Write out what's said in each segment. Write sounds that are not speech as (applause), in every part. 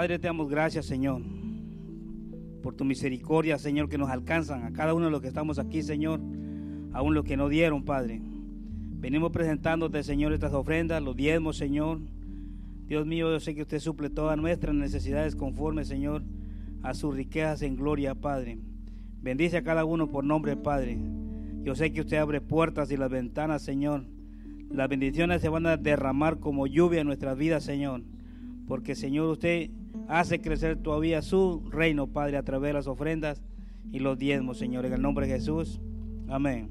Padre, te damos gracias, Señor, por tu misericordia, Señor, que nos alcanzan a cada uno de los que estamos aquí, Señor, aún los que no dieron, Padre. Venimos presentándote, Señor, estas ofrendas, los diezmos, Señor. Dios mío, yo sé que usted suple todas nuestras necesidades conforme, Señor, a sus riquezas en gloria, Padre. Bendice a cada uno por nombre, Padre. Yo sé que usted abre puertas y las ventanas, Señor. Las bendiciones se van a derramar como lluvia en nuestras vidas, Señor. Porque, Señor, usted Hace crecer todavía su reino, Padre, a través de las ofrendas y los diezmos, Señor. En el nombre de Jesús. Amén.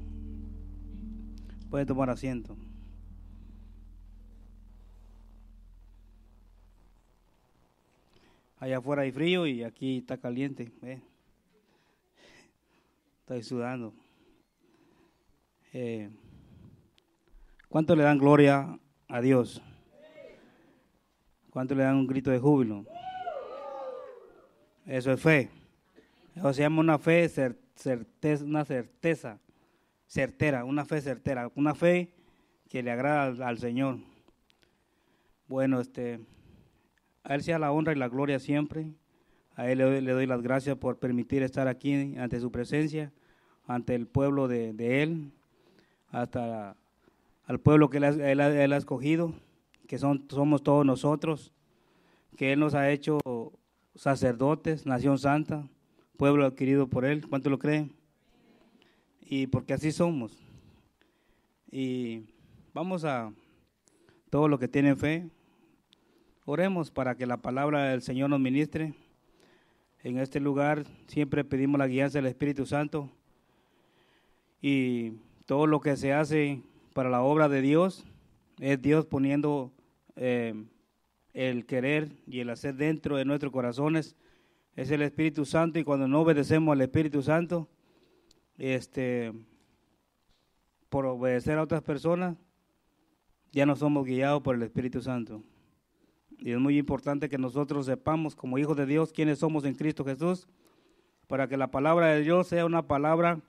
Puede tomar asiento. Allá afuera hay frío y aquí está caliente. ¿eh? Estoy sudando. Eh, ¿Cuánto le dan gloria a Dios? ¿Cuánto le dan un grito de júbilo? Eso es fe. Eso se llama una fe certeza, una certeza certera, una fe certera, una fe que le agrada al, Señor. Bueno, este, a Él sea la honra y la gloria siempre. A Él le doy, las gracias por permitir estar aquí ante su presencia, ante el pueblo de, Él, hasta al pueblo que Él, ha escogido, que son, somos todos nosotros, que Él nos ha hecho sacerdotes, nación santa, pueblo adquirido por Él. ¿Cuánto lo creen? Y porque así somos. Y vamos a todos los que tienen fe, oremos para que la palabra del Señor nos ministre. En este lugar siempre pedimos la guía del Espíritu Santo y todo lo que se hace para la obra de Dios es Dios poniendo... Eh, el querer y el hacer dentro de nuestros corazones. Es el Espíritu Santo y cuando no obedecemos al Espíritu Santo, este, por obedecer a otras personas, ya no somos guiados por el Espíritu Santo. Y es muy importante que nosotros sepamos como hijos de Dios quiénes somos en Cristo Jesús, para que la palabra de Dios sea una palabra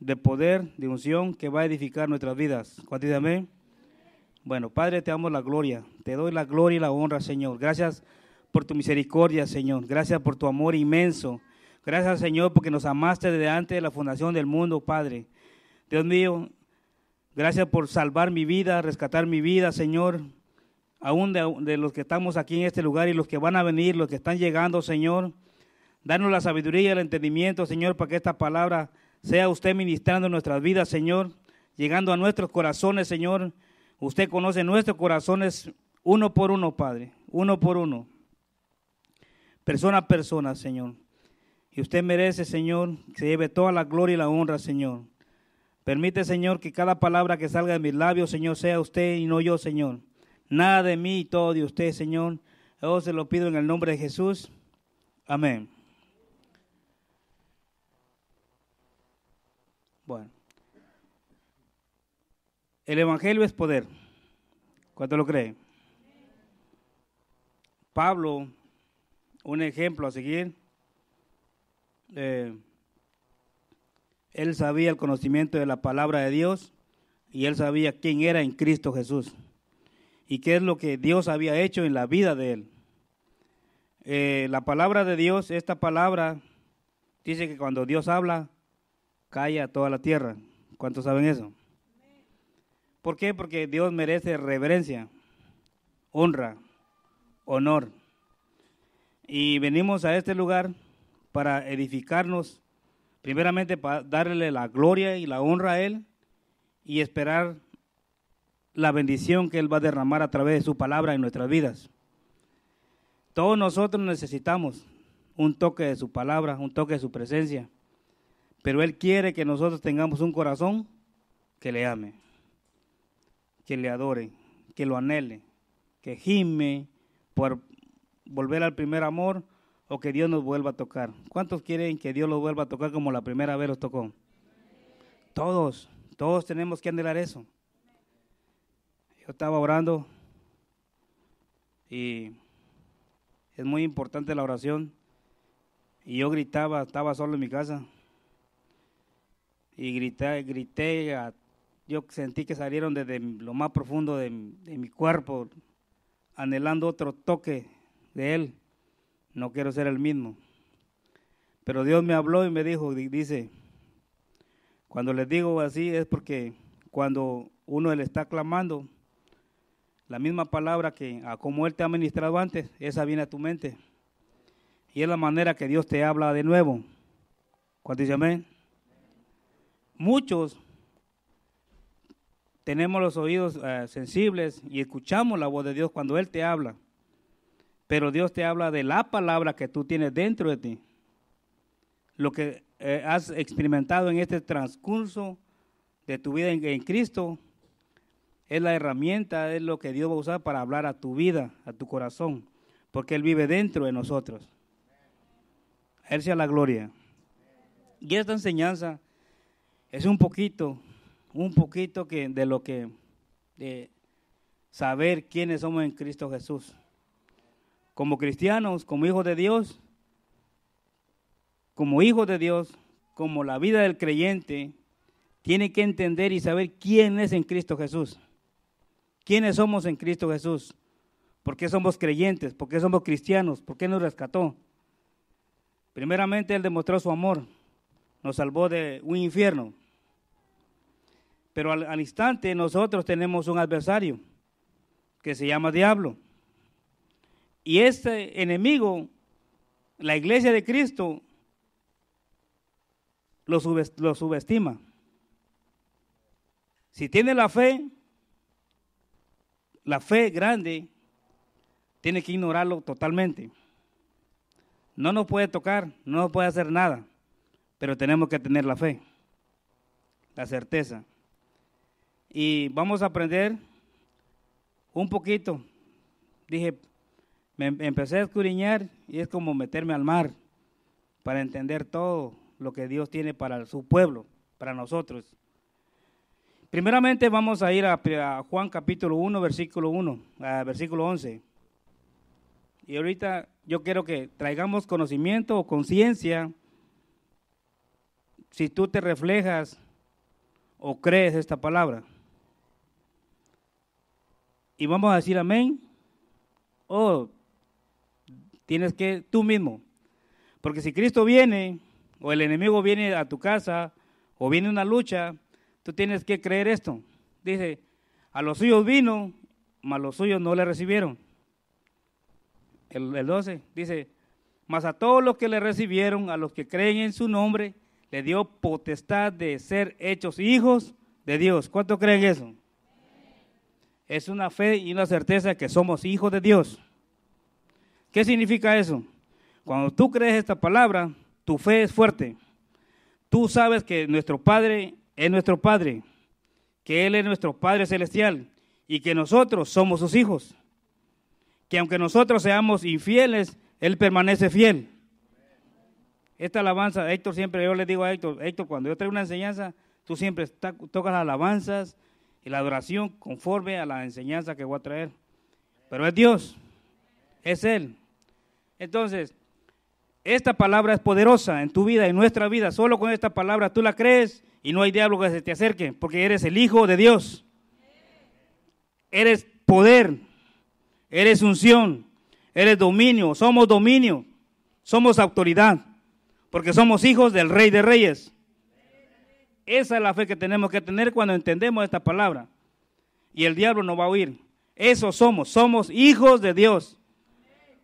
de poder, de unción, que va a edificar nuestras vidas. ¿Cuántos amén? Bueno, Padre, te damos la gloria. Te doy la gloria y la honra, Señor. Gracias por tu misericordia, Señor. Gracias por tu amor inmenso. Gracias, Señor, porque nos amaste desde antes de la fundación del mundo, Padre. Dios mío, gracias por salvar mi vida, rescatar mi vida, Señor. Aún de, los que estamos aquí en este lugar y los que van a venir, los que están llegando, Señor. Danos la sabiduría, y el entendimiento, Señor, para que esta palabra sea usted ministrando nuestras vidas, Señor. Llegando a nuestros corazones, Señor Usted conoce nuestros corazones uno por uno, Padre, uno por uno, persona a persona, Señor. Y usted merece, Señor, que se lleve toda la gloria y la honra, Señor. Permite, Señor, que cada palabra que salga de mis labios, Señor, sea usted y no yo, Señor. Nada de mí y todo de usted, Señor. Yo se lo pido en el nombre de Jesús. Amén. Bueno. El Evangelio es poder. ¿Cuánto lo creen? Pablo, un ejemplo a seguir. Eh, él sabía el conocimiento de la palabra de Dios y él sabía quién era en Cristo Jesús y qué es lo que Dios había hecho en la vida de él. Eh, la palabra de Dios, esta palabra, dice que cuando Dios habla, calla toda la tierra. ¿Cuántos saben eso? ¿Por qué? Porque Dios merece reverencia, honra, honor. Y venimos a este lugar para edificarnos, primeramente para darle la gloria y la honra a Él y esperar la bendición que Él va a derramar a través de su palabra en nuestras vidas. Todos nosotros necesitamos un toque de su palabra, un toque de su presencia, pero Él quiere que nosotros tengamos un corazón que le ame que le adore, que lo anhele, que gime por volver al primer amor o que Dios nos vuelva a tocar. ¿Cuántos quieren que Dios los vuelva a tocar como la primera vez los tocó? Todos, todos tenemos que anhelar eso. Yo estaba orando y es muy importante la oración. Y yo gritaba, estaba solo en mi casa. Y grité, grité a yo sentí que salieron desde lo más profundo de, mi cuerpo, anhelando otro toque de Él. No quiero ser el mismo. Pero Dios me habló y me dijo, dice, cuando les digo así es porque cuando uno le está clamando, la misma palabra que a como Él te ha ministrado antes, esa viene a tu mente. Y es la manera que Dios te habla de nuevo. Cuando dice amén. Muchos tenemos los oídos eh, sensibles y escuchamos la voz de Dios cuando Él te habla. Pero Dios te habla de la palabra que tú tienes dentro de ti. Lo que eh, has experimentado en este transcurso de tu vida en, en, Cristo es la herramienta, es lo que Dios va a usar para hablar a tu vida, a tu corazón, porque Él vive dentro de nosotros. Él sea la gloria. Y esta enseñanza es un poquito un poquito que, de lo que, de saber quiénes somos en Cristo Jesús. Como cristianos, como hijos de Dios, como hijos de Dios, como la vida del creyente, tiene que entender y saber quién es en Cristo Jesús. ¿Quiénes somos en Cristo Jesús? ¿Por qué somos creyentes? ¿Por qué somos cristianos? ¿Por qué nos rescató? Primeramente, Él demostró su amor. Nos salvó de un infierno. Pero al, instante nosotros tenemos un adversario que se llama diablo. Y este enemigo, la iglesia de Cristo, lo, lo, subestima. Si tiene la fe, la fe grande, tiene que ignorarlo totalmente. No nos puede tocar, no nos puede hacer nada, pero tenemos que tener la fe, la certeza y vamos a aprender un poquito. Dije, me empecé a escudriñar y es como meterme al mar para entender todo lo que Dios tiene para su pueblo, para nosotros. Primeramente vamos a ir a, Juan capítulo 1, versículo 1, versículo 11. Y ahorita yo quiero que traigamos conocimiento o conciencia si tú te reflejas o crees esta palabra y vamos a decir amén, o oh, tienes que tú mismo. Porque si Cristo viene, o el enemigo viene a tu casa, o viene una lucha, tú tienes que creer esto. Dice, a los suyos vino, mas los suyos no le recibieron. El, el 12 dice, mas a todos los que le recibieron, a los que creen en su nombre, le dio potestad de ser hechos hijos de Dios. ¿Cuánto creen eso? es una fe y una certeza que somos hijos de Dios. ¿Qué significa eso? Cuando tú crees esta palabra, tu fe es fuerte. Tú sabes que nuestro Padre es nuestro Padre, que Él es nuestro Padre Celestial y que nosotros somos sus hijos. Que aunque nosotros seamos infieles, Él permanece fiel. Esta alabanza, Héctor, siempre yo le digo a Héctor, Héctor, cuando yo traigo una enseñanza, tú siempre tocas las alabanzas, y la adoración conforme a la enseñanza que voy a traer. Pero es Dios, es Él. Entonces, esta palabra es poderosa en tu vida, en nuestra vida. Solo con esta palabra tú la crees y no hay diablo que se te acerque, porque eres el Hijo de Dios. Eres poder, eres unción, eres dominio, somos dominio, somos autoridad, porque somos hijos del Rey de Reyes. Esa es la fe que tenemos que tener cuando entendemos esta palabra. Y el diablo no va a oír. Eso somos, somos hijos de Dios.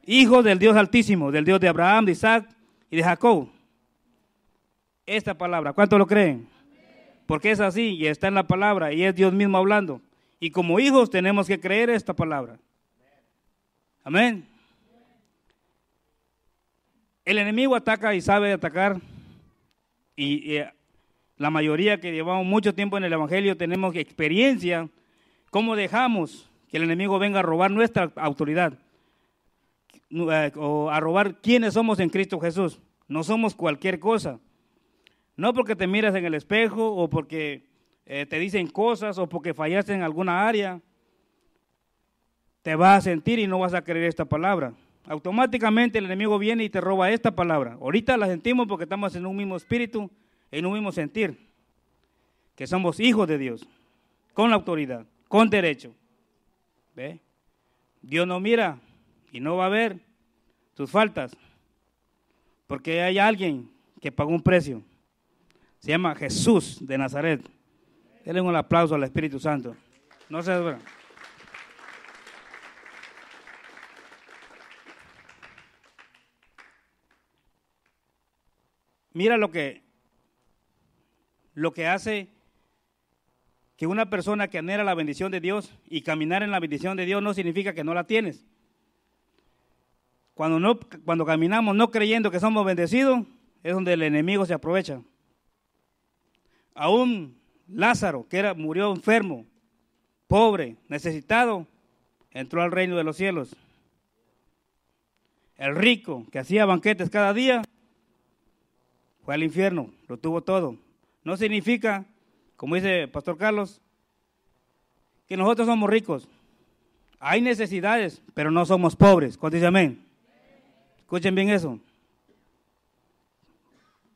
Hijos del Dios Altísimo, del Dios de Abraham, de Isaac y de Jacob. Esta palabra, ¿cuánto lo creen? Porque es así y está en la palabra y es Dios mismo hablando. Y como hijos tenemos que creer esta palabra. Amén. El enemigo ataca y sabe atacar y la mayoría que llevamos mucho tiempo en el Evangelio tenemos experiencia, cómo dejamos que el enemigo venga a robar nuestra autoridad, eh, o a robar quiénes somos en Cristo Jesús. No somos cualquier cosa. No porque te miras en el espejo o porque eh, te dicen cosas o porque fallaste en alguna área, te vas a sentir y no vas a creer esta palabra. Automáticamente el enemigo viene y te roba esta palabra. Ahorita la sentimos porque estamos en un mismo espíritu, en un mismo sentir, que somos hijos de Dios, con la autoridad, con derecho. ¿Ve? Dios no mira y no va a ver tus faltas, porque hay alguien que pagó un precio. Se llama Jesús de Nazaret. Denle un aplauso al Espíritu Santo. No se duran. Mira lo que lo que hace que una persona que anhela la bendición de Dios y caminar en la bendición de Dios no significa que no la tienes. Cuando, no, cuando caminamos no creyendo que somos bendecidos, es donde el enemigo se aprovecha. Aún Lázaro, que era, murió enfermo, pobre, necesitado, entró al reino de los cielos. El rico, que hacía banquetes cada día, fue al infierno, lo tuvo todo. No significa, como dice Pastor Carlos, que nosotros somos ricos. Hay necesidades, pero no somos pobres. ¿Cuántos amén? Escuchen bien eso.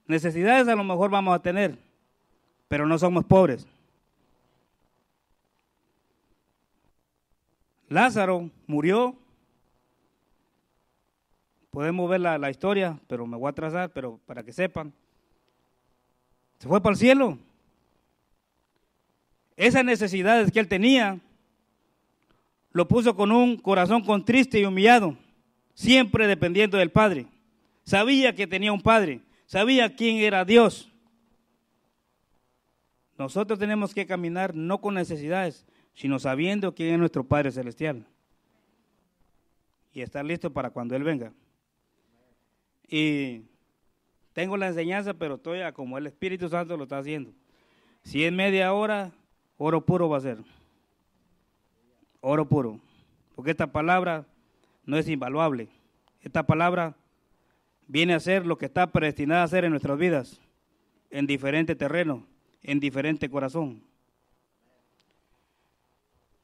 Necesidades a lo mejor vamos a tener, pero no somos pobres. Lázaro murió. Podemos ver la, la historia, pero me voy a atrasar, pero para que sepan. Se fue para el cielo. Esas necesidades que él tenía, lo puso con un corazón contriste y humillado, siempre dependiendo del Padre. Sabía que tenía un Padre, sabía quién era Dios. Nosotros tenemos que caminar no con necesidades, sino sabiendo quién es nuestro Padre Celestial. Y estar listo para cuando Él venga. Y tengo la enseñanza, pero estoy como el Espíritu Santo lo está haciendo. Si es media hora, oro puro va a ser. Oro puro. Porque esta palabra no es invaluable. Esta palabra viene a ser lo que está predestinada a ser en nuestras vidas, en diferente terreno, en diferente corazón.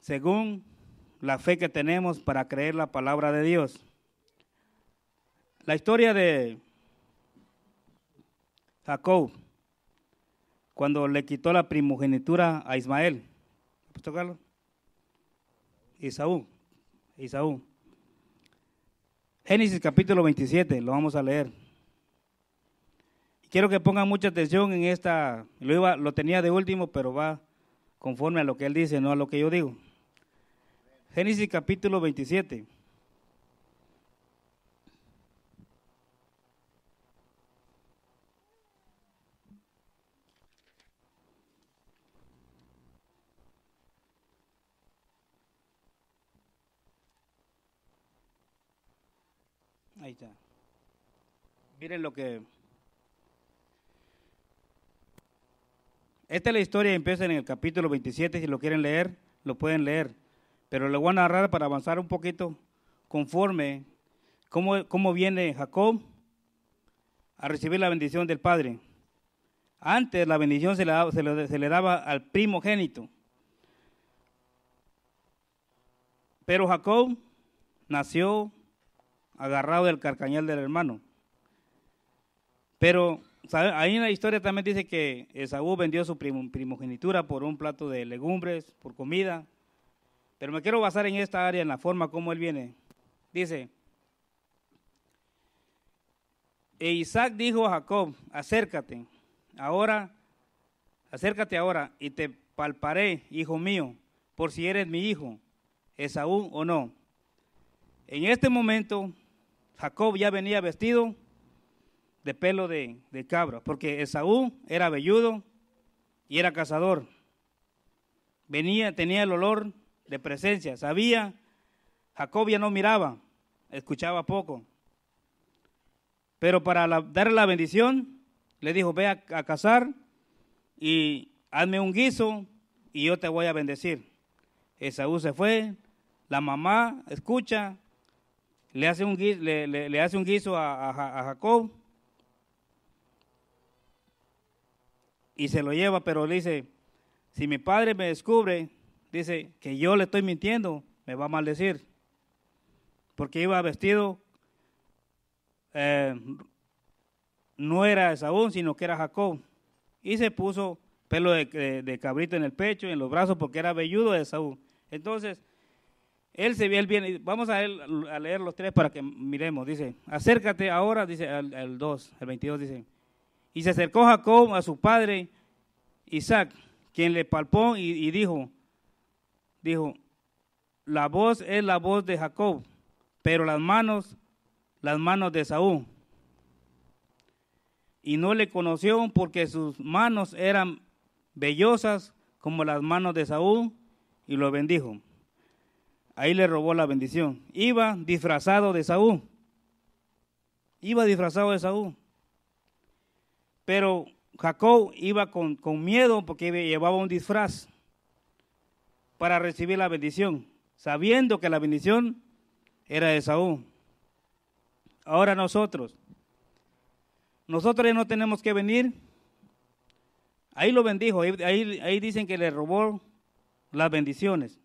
Según la fe que tenemos para creer la palabra de Dios. La historia de Jacob, cuando le quitó la primogenitura a Ismael. ¿Puesto Carlos? Isaú. Isaú. Génesis capítulo 27, lo vamos a leer. Quiero que pongan mucha atención en esta, lo, lo tenía de último, pero va conforme a lo que él dice, no a lo que yo digo. Génesis capítulo 27. Miren lo que... Esta es la historia, empieza en el capítulo 27, si lo quieren leer, lo pueden leer. Pero lo voy a narrar para avanzar un poquito conforme cómo, cómo viene Jacob a recibir la bendición del Padre. Antes la bendición se le, daba al primogénito. Pero Jacob nació agarrado del carcañal del hermano. Pero ahí en la historia también dice que Esaú vendió su primogenitura por un plato de legumbres, por comida. Pero me quiero basar en esta área, en la forma como él viene. Dice, e Isaac dijo a Jacob, acércate, ahora, acércate ahora y te palparé, hijo mío, por si eres mi hijo, Esaú o no. En este momento, Jacob ya venía vestido de pelo de, cabra, porque Esaú era velludo y era cazador. Venía, tenía el olor de presencia, sabía, Jacob ya no miraba, escuchaba poco. Pero para darle la bendición, le dijo, ve a, cazar y hazme un guiso y yo te voy a bendecir. Esaú se fue, la mamá escucha, le hace un guiso, le, hace un guiso a Jacob y se lo lleva, pero dice, si mi padre me descubre, dice que yo le estoy mintiendo, me va a maldecir, porque iba vestido, eh, no era Saúl, sino que era Jacob, y se puso pelo de, cabrito en el pecho y en los brazos, porque era velludo de Saúl. Entonces, él se ve bien. Vamos a, leer los tres para que miremos. Dice, acércate ahora, dice el 2, el 22 dice, y se acercó Jacob a su padre Isaac, quien le palpó y, dijo, dijo, la voz es la voz de Jacob, pero las manos, las manos de Saúl. Y no le conoció porque sus manos eran vellosas como las manos de Saúl y lo bendijo. Ahí le robó la bendición. Iba disfrazado de Saúl. Iba disfrazado de Saúl. Pero Jacob iba con, miedo porque llevaba un disfraz para recibir la bendición, sabiendo que la bendición era de Saúl. Ahora nosotros, nosotros no tenemos que venir. Ahí lo bendijo, ahí, ahí dicen que le robó las bendiciones.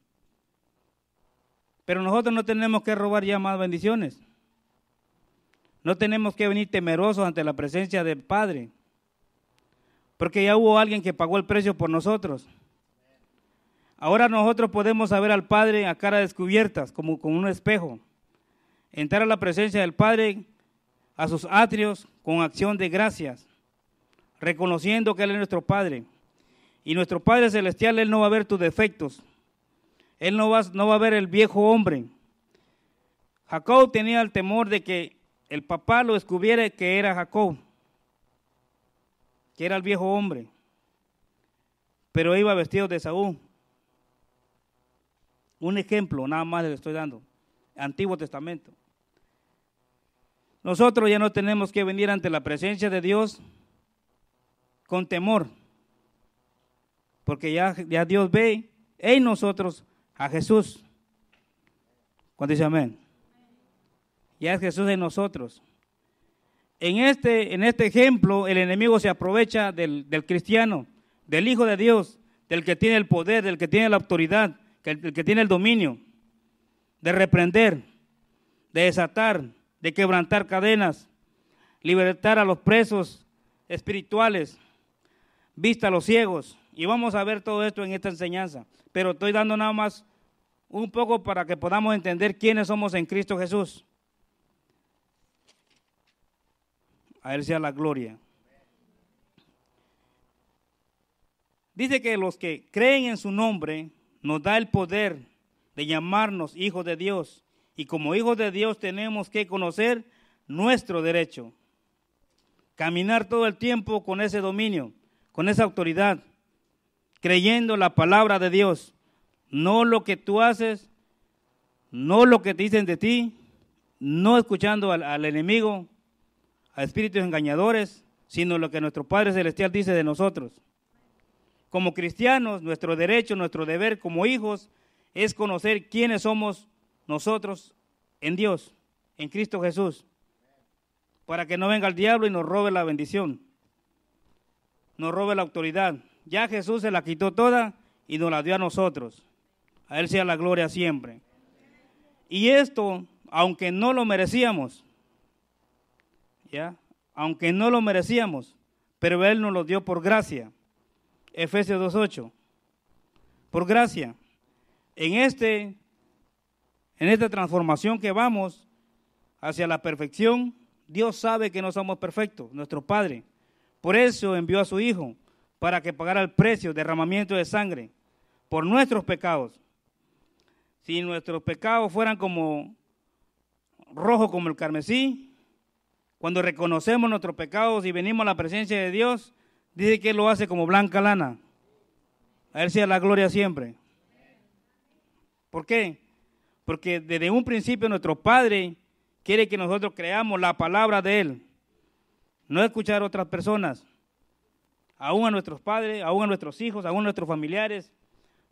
Pero nosotros no tenemos que robar ya más bendiciones. No tenemos que venir temerosos ante la presencia del Padre porque ya hubo alguien que pagó el precio por nosotros. Ahora nosotros podemos saber al Padre a cara descubiertas, como con un espejo. Entrar a la presencia del Padre, a sus atrios, con acción de gracias, reconociendo que Él es nuestro Padre. Y nuestro Padre Celestial, Él no va a ver tus defectos. Él no no va a ver el viejo hombre. Jacob tenía el temor de que el papá lo descubriera que era Jacob que era el viejo hombre, pero iba vestido de Saúl. Un ejemplo, nada más le estoy dando. Antiguo Testamento. Nosotros ya no tenemos que venir ante la presencia de Dios con temor, porque ya, ya Dios ve en nosotros a Jesús. Cuando dice amén? Ya es Jesús en nosotros. En este, en este ejemplo, el enemigo se aprovecha del, del cristiano, del Hijo de Dios, del que tiene el poder, del que tiene la autoridad, del que tiene el dominio, de reprender, de desatar, de quebrantar cadenas, libertar a los presos espirituales, vista a los ciegos. Y vamos a ver todo esto en esta enseñanza. Pero estoy dando nada más un poco para que podamos entender quiénes somos en Cristo Jesús. A Él sea la gloria. Dice que los que creen en su nombre nos da el poder de llamarnos hijos de Dios. Y como hijos de Dios tenemos que conocer nuestro derecho. Caminar todo el tiempo con ese dominio, con esa autoridad, creyendo la palabra de Dios. No lo que tú haces, no lo que dicen de ti, no escuchando al, al enemigo, a espíritus engañadores, sino lo que nuestro Padre Celestial dice de nosotros. Como cristianos, nuestro derecho, nuestro deber como hijos es conocer quiénes somos nosotros en Dios, en Cristo Jesús, para que no venga el diablo y nos robe la bendición, nos robe la autoridad. Ya Jesús se la quitó toda y nos la dio a nosotros. A Él sea la gloria siempre. Y esto, aunque no lo merecíamos, aunque no lo merecíamos, pero Él nos lo dio por gracia. Efesios 2.8. Por gracia. En, este, en esta transformación que vamos hacia la perfección, Dios sabe que no somos perfectos, nuestro Padre. Por eso envió a su Hijo, para que pagara el precio, derramamiento de sangre, por nuestros pecados. Si nuestros pecados fueran como rojo como el carmesí, cuando reconocemos nuestros pecados y venimos a la presencia de Dios, dice que Él lo hace como blanca lana. A Él sea la gloria siempre. ¿Por qué? Porque desde un principio nuestro Padre quiere que nosotros creamos la palabra de Él. No escuchar a otras personas, aún a nuestros padres, aún a nuestros hijos, aún a nuestros familiares.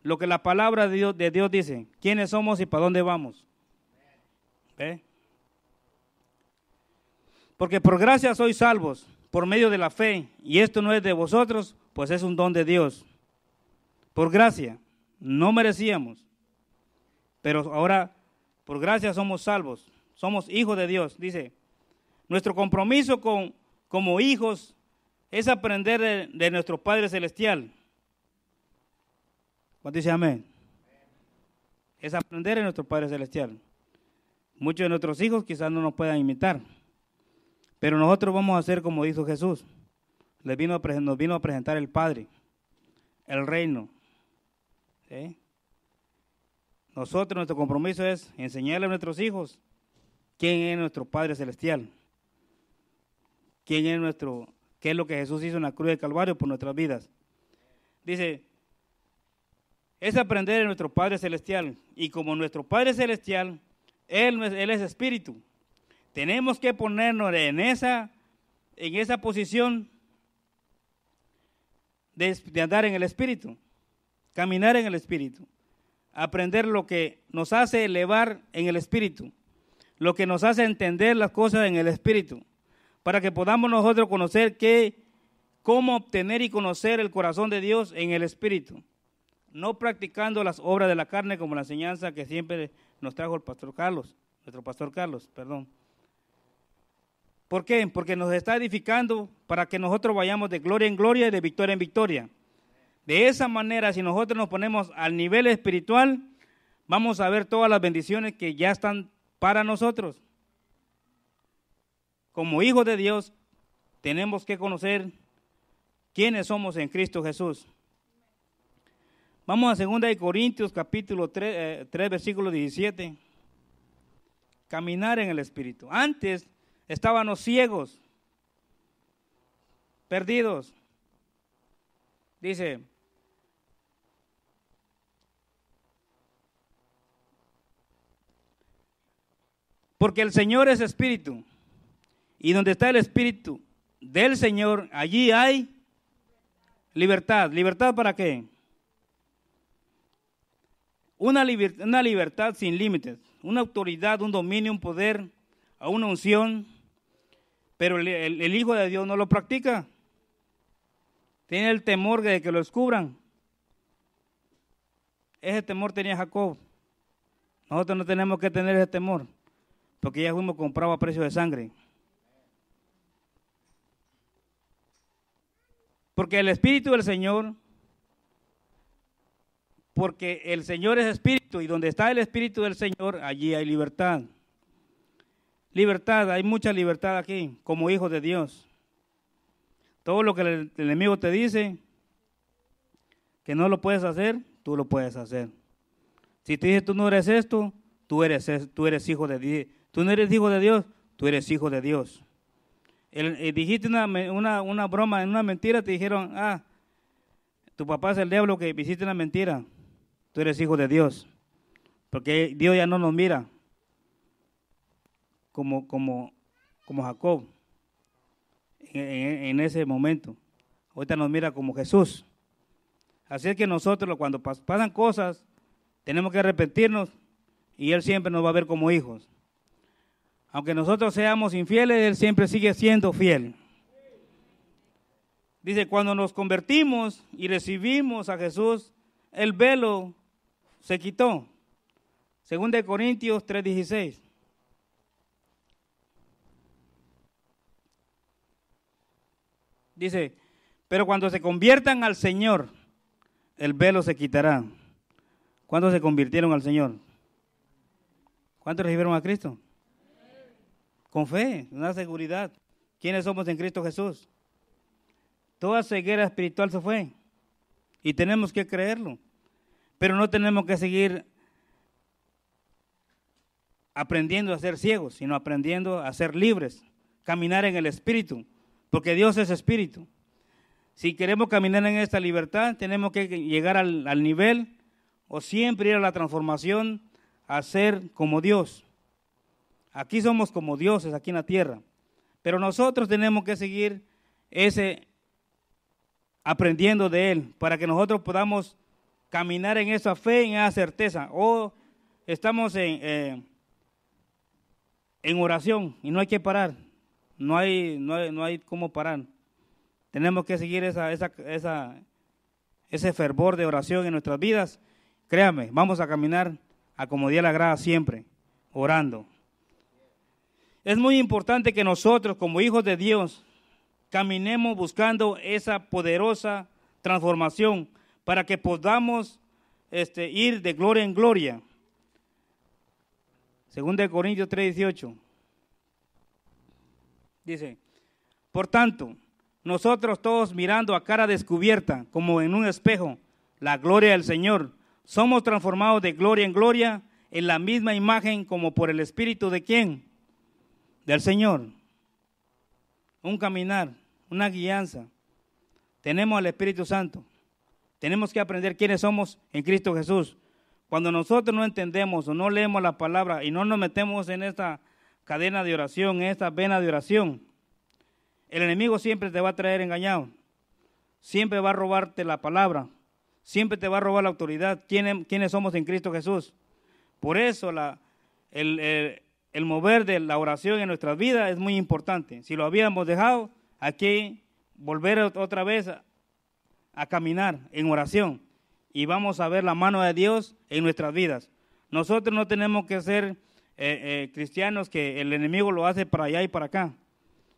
Lo que la palabra de Dios, de Dios dice, quiénes somos y para dónde vamos. ¿Ve? Porque por gracia sois salvos, por medio de la fe, y esto no es de vosotros, pues es un don de Dios. Por gracia, no merecíamos, pero ahora por gracia somos salvos, somos hijos de Dios. Dice, nuestro compromiso con, como hijos es aprender de, nuestro Padre Celestial. ¿Cuánto dice amén? Es aprender de nuestro Padre Celestial. Muchos de nuestros hijos quizás no nos puedan imitar pero nosotros vamos a hacer como dijo Jesús. Le vino a, nos vino a presentar el Padre, el reino. Nosotros, nuestro compromiso es enseñarle a nuestros hijos quién es nuestro Padre Celestial, quién es nuestro, qué es lo que Jesús hizo en la cruz de Calvario por nuestras vidas. Dice, es aprender de nuestro Padre Celestial. Y como nuestro Padre Celestial, él es espíritu. Tenemos que ponernos en esa, en esa posición de, andar en el Espíritu, caminar en el Espíritu, aprender lo que nos hace elevar en el Espíritu, lo que nos hace entender las cosas en el Espíritu, para que podamos nosotros conocer qué, cómo obtener y conocer el corazón de Dios en el Espíritu no practicando las obras de la carne como la enseñanza que siempre nos trajo el pastor Carlos, nuestro pastor Carlos, perdón. ¿Por qué? Porque nos está edificando para que nosotros vayamos de gloria en gloria y de victoria en victoria. De esa manera, si nosotros nos ponemos al nivel espiritual, vamos a ver todas las bendiciones que ya están para nosotros. Como hijos de Dios, tenemos que conocer quiénes somos en Cristo Jesús. Vamos a 2 Corintios capítulo 3, 3 eh, versículo 17. Caminar en el Espíritu. Antes Estábamos ciegos, perdidos. Dice, porque el Señor es espíritu, y donde está el espíritu del Señor, allí hay libertad. ¿Libertad para qué? Una, una libertad sin límites, una autoridad, un dominio, un poder a una unción, pero el, Hijo de Dios no lo practica. Tiene el temor de que lo descubran. Ese temor tenía Jacob. Nosotros no tenemos que tener ese temor, porque ya fuimos comprados a precio de sangre. Porque el Espíritu del Señor, porque el Señor es Espíritu y donde está el Espíritu del Señor, allí hay libertad. Libertad, hay mucha libertad aquí como hijo de Dios. Todo lo que el enemigo te dice que no lo puedes hacer, tú lo puedes hacer. Si te dice tú no eres esto, tú eres, tú eres hijo de Dios. Tú no eres hijo de Dios, tú eres hijo de Dios. Eh, dijiste una, una broma, en una mentira te dijeron, ah, tu papá es el diablo que hiciste una mentira. Tú eres hijo de Dios. Porque Dios ya no nos mira, como, como, como Jacob en, ese momento. Ahorita nos mira como Jesús. Así es que nosotros cuando pasan cosas, tenemos que arrepentirnos y Él siempre nos va a ver como hijos. Aunque nosotros seamos infieles, Él siempre sigue siendo fiel. Dice, cuando nos convertimos y recibimos a Jesús, el velo se quitó. Según de Corintios 3:16. Dice, pero cuando se conviertan al Señor, el velo se quitará. ¿Cuántos se convirtieron al Señor? ¿Cuántos recibieron a Cristo? Con fe, una seguridad. ¿Quiénes somos en Cristo Jesús? Toda ceguera espiritual se fue. Y tenemos que creerlo. Pero no tenemos que seguir aprendiendo a ser ciegos, sino aprendiendo a ser libres, caminar en el Espíritu porque Dios es espíritu. Si queremos caminar en esta libertad, tenemos que llegar al, nivel o siempre ir a la transformación a ser como Dios. Aquí somos como dioses, aquí en la tierra. Pero nosotros tenemos que seguir ese aprendiendo de Él para que nosotros podamos caminar en esa fe, en esa certeza. O estamos en, eh, en oración y no hay que parar. No hay, no hay, no hay cómo parar. Tenemos que seguir esa, esa, esa, ese fervor de oración en nuestras vidas. Créame, vamos a caminar a como Dios le agrada siempre, orando. Es muy importante que nosotros, como hijos de Dios, caminemos buscando esa poderosa transformación para que podamos este, ir de gloria en gloria. 2 de Corintios 3:18. Dice, por tanto, nosotros todos mirando a cara descubierta, como en un espejo, la gloria del Señor, somos transformados de gloria en gloria en la misma imagen como por el Espíritu de quién? Del Señor. Un caminar, una guianza. Tenemos al Espíritu Santo. Tenemos que aprender quiénes somos en Cristo Jesús. Cuando nosotros no entendemos o no leemos la palabra y no nos metemos en esta cadena de oración, esta vena de oración. El enemigo siempre te va a traer engañado, siempre va a robarte la palabra, siempre te va a robar la autoridad, quiénes, em, quiénes somos en Cristo Jesús. Por eso la, el, mover de la oración en nuestras vidas es muy importante. Si lo habíamos dejado, aquí volver otra vez a, a caminar en oración y vamos a ver la mano de Dios en nuestras vidas. Nosotros no tenemos que ser eh, eh, cristianos que el enemigo lo hace para allá y para acá.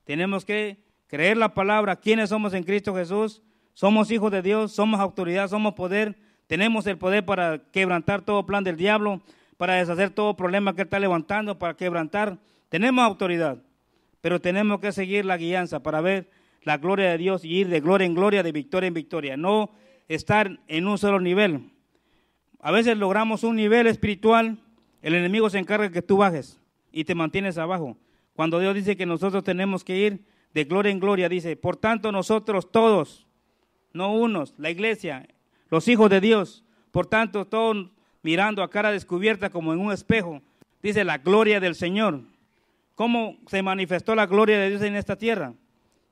Tenemos que creer la palabra, quiénes somos en Cristo Jesús, somos hijos de Dios, somos autoridad, somos poder, tenemos el poder para quebrantar todo plan del diablo, para deshacer todo problema que está levantando, para quebrantar. Tenemos autoridad, pero tenemos que seguir la guianza para ver la gloria de Dios y ir de gloria en gloria, de victoria en victoria, no estar en un solo nivel. A veces logramos un nivel espiritual el enemigo se encarga que tú bajes y te mantienes abajo. Cuando Dios dice que nosotros tenemos que ir de gloria en gloria, dice, por tanto nosotros todos, no unos, la iglesia, los hijos de Dios, por tanto todos mirando a cara descubierta como en un espejo, dice la gloria del Señor. ¿Cómo se manifestó la gloria de Dios en esta tierra?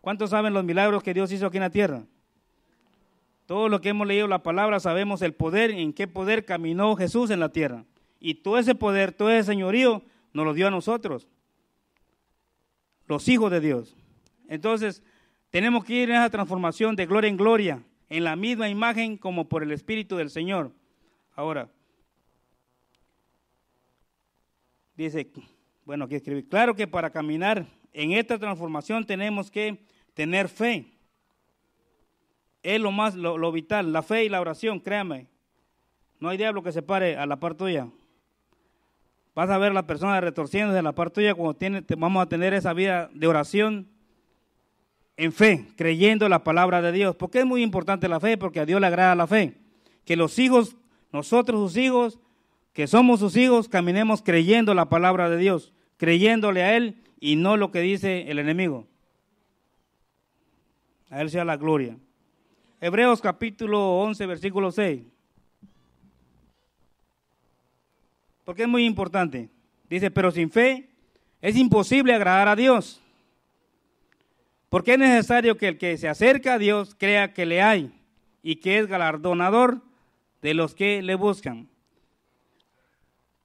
¿Cuántos saben los milagros que Dios hizo aquí en la tierra? Todos los que hemos leído la palabra sabemos el poder, en qué poder caminó Jesús en la tierra. Y todo ese poder, todo ese señorío, nos lo dio a nosotros, los hijos de Dios. Entonces, tenemos que ir en esa transformación de gloria en gloria, en la misma imagen como por el Espíritu del Señor. Ahora, dice, bueno, aquí escribe, claro que para caminar en esta transformación tenemos que tener fe. Es lo más, lo, vital, la fe y la oración, créame. No hay diablo que se pare a la par tuya. Vas a ver a la persona retorciéndose de la parte tuya cuando tiene, vamos a tener esa vida de oración en fe, creyendo la palabra de Dios. Porque es muy importante la fe, porque a Dios le agrada la fe. Que los hijos, nosotros sus hijos, que somos sus hijos, caminemos creyendo la palabra de Dios, creyéndole a Él y no lo que dice el enemigo. A Él sea la gloria. Hebreos capítulo 11, versículo 6. porque es muy importante. Dice, pero sin fe es imposible agradar a Dios. Porque es necesario que el que se acerca a Dios crea que le hay y que es galardonador de los que le buscan.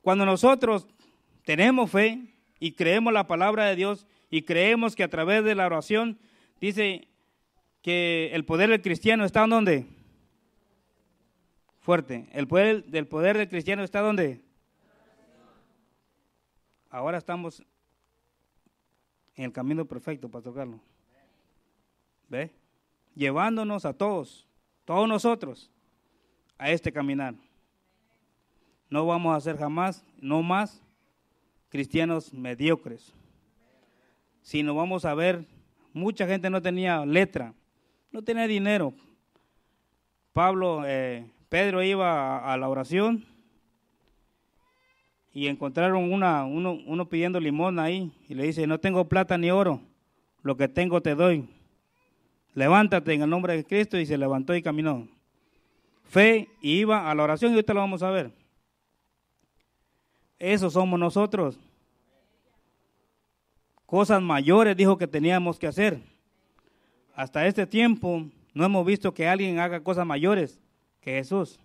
Cuando nosotros tenemos fe y creemos la palabra de Dios y creemos que a través de la oración dice que el poder del cristiano está donde? Fuerte. El poder del poder del cristiano está donde? ahora estamos en el camino perfecto, Pastor Carlos. ¿Ve? Llevándonos a todos, todos nosotros, a este caminar. No vamos a ser jamás, no más, cristianos mediocres. Sino vamos a ver, mucha gente no tenía letra, no tenía dinero. Pablo, eh, Pedro iba a la oración y encontraron una, uno, uno pidiendo limón ahí y le dice, no tengo plata ni oro, lo que tengo te doy. Levántate en el nombre de Cristo y se levantó y caminó. Fe y iba a la oración y ahorita lo vamos a ver. Eso somos nosotros. Cosas mayores dijo que teníamos que hacer. Hasta este tiempo no hemos visto que alguien haga cosas mayores que Jesús.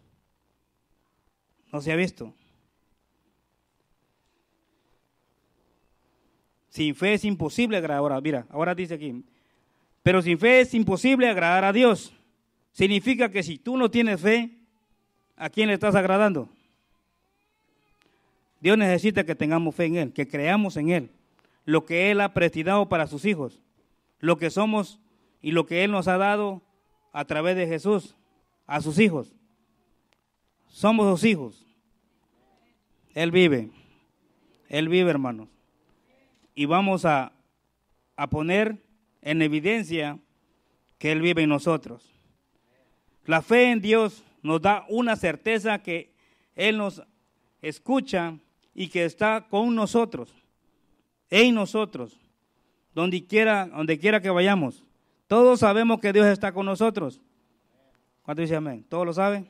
No se ha visto. Sin fe es imposible agradar. mira, ahora dice aquí. Pero sin fe es imposible agradar a Dios. Significa que si tú no tienes fe, ¿a quién le estás agradando? Dios necesita que tengamos fe en Él, que creamos en Él, lo que Él ha predestinado para sus hijos, lo que somos y lo que Él nos ha dado a través de Jesús a sus hijos. Somos sus hijos. Él vive. Él vive, hermanos y vamos a, poner en evidencia que Él vive en nosotros. La fe en Dios nos da una certeza que Él nos escucha y que está con nosotros, en nosotros, donde quiera, donde quiera que vayamos. Todos sabemos que Dios está con nosotros. ¿Cuánto dice amén? ¿Todos lo saben?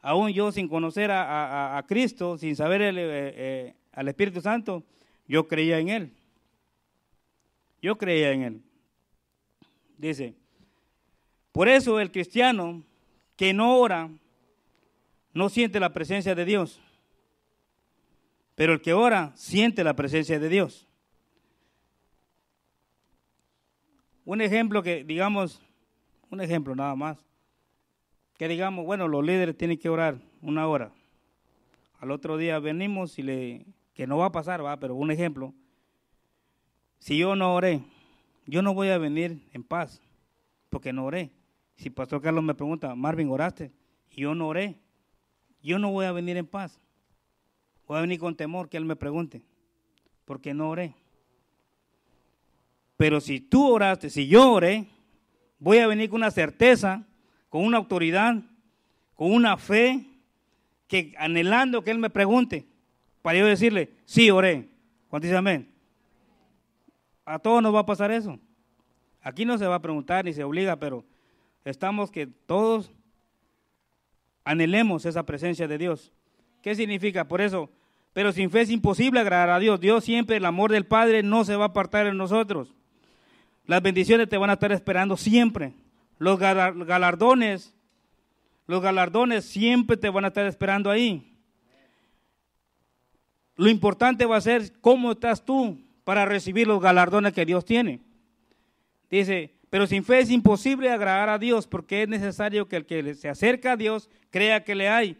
Aún yo sin conocer a, Cristo, sin saber eh, eh, al Espíritu Santo, yo creía en Él. Yo creía en Él. Dice, por eso el cristiano que no ora no siente la presencia de Dios, pero el que ora siente la presencia de Dios. Un ejemplo que, digamos, un ejemplo nada más, que digamos, bueno, los líderes tienen que orar una hora. Al otro día venimos y le que no va a pasar, va, pero un ejemplo, si yo no oré, yo no voy a venir en paz, porque no oré. Si Pastor Carlos me pregunta, Marvin, ¿oraste? yo no oré, yo no voy a venir en paz. Voy a venir con temor que Él me pregunte, porque no oré. Pero si tú oraste, si yo oré, voy a venir con una certeza, con una autoridad, con una fe, que anhelando que Él me pregunte para yo decirle, sí, oré. ¿Cuánto A todos nos va a pasar eso. Aquí no se va a preguntar ni se obliga, pero estamos que todos anhelemos esa presencia de Dios. ¿Qué significa? Por eso, pero sin fe es imposible agradar a Dios. Dios siempre, el amor del Padre no se va a apartar en nosotros. Las bendiciones te van a estar esperando siempre. Los galardones, los galardones siempre te van a estar esperando ahí. Lo importante va a ser cómo estás tú para recibir los galardones que Dios tiene. Dice, pero sin fe es imposible agradar a Dios porque es necesario que el que se acerca a Dios crea que le hay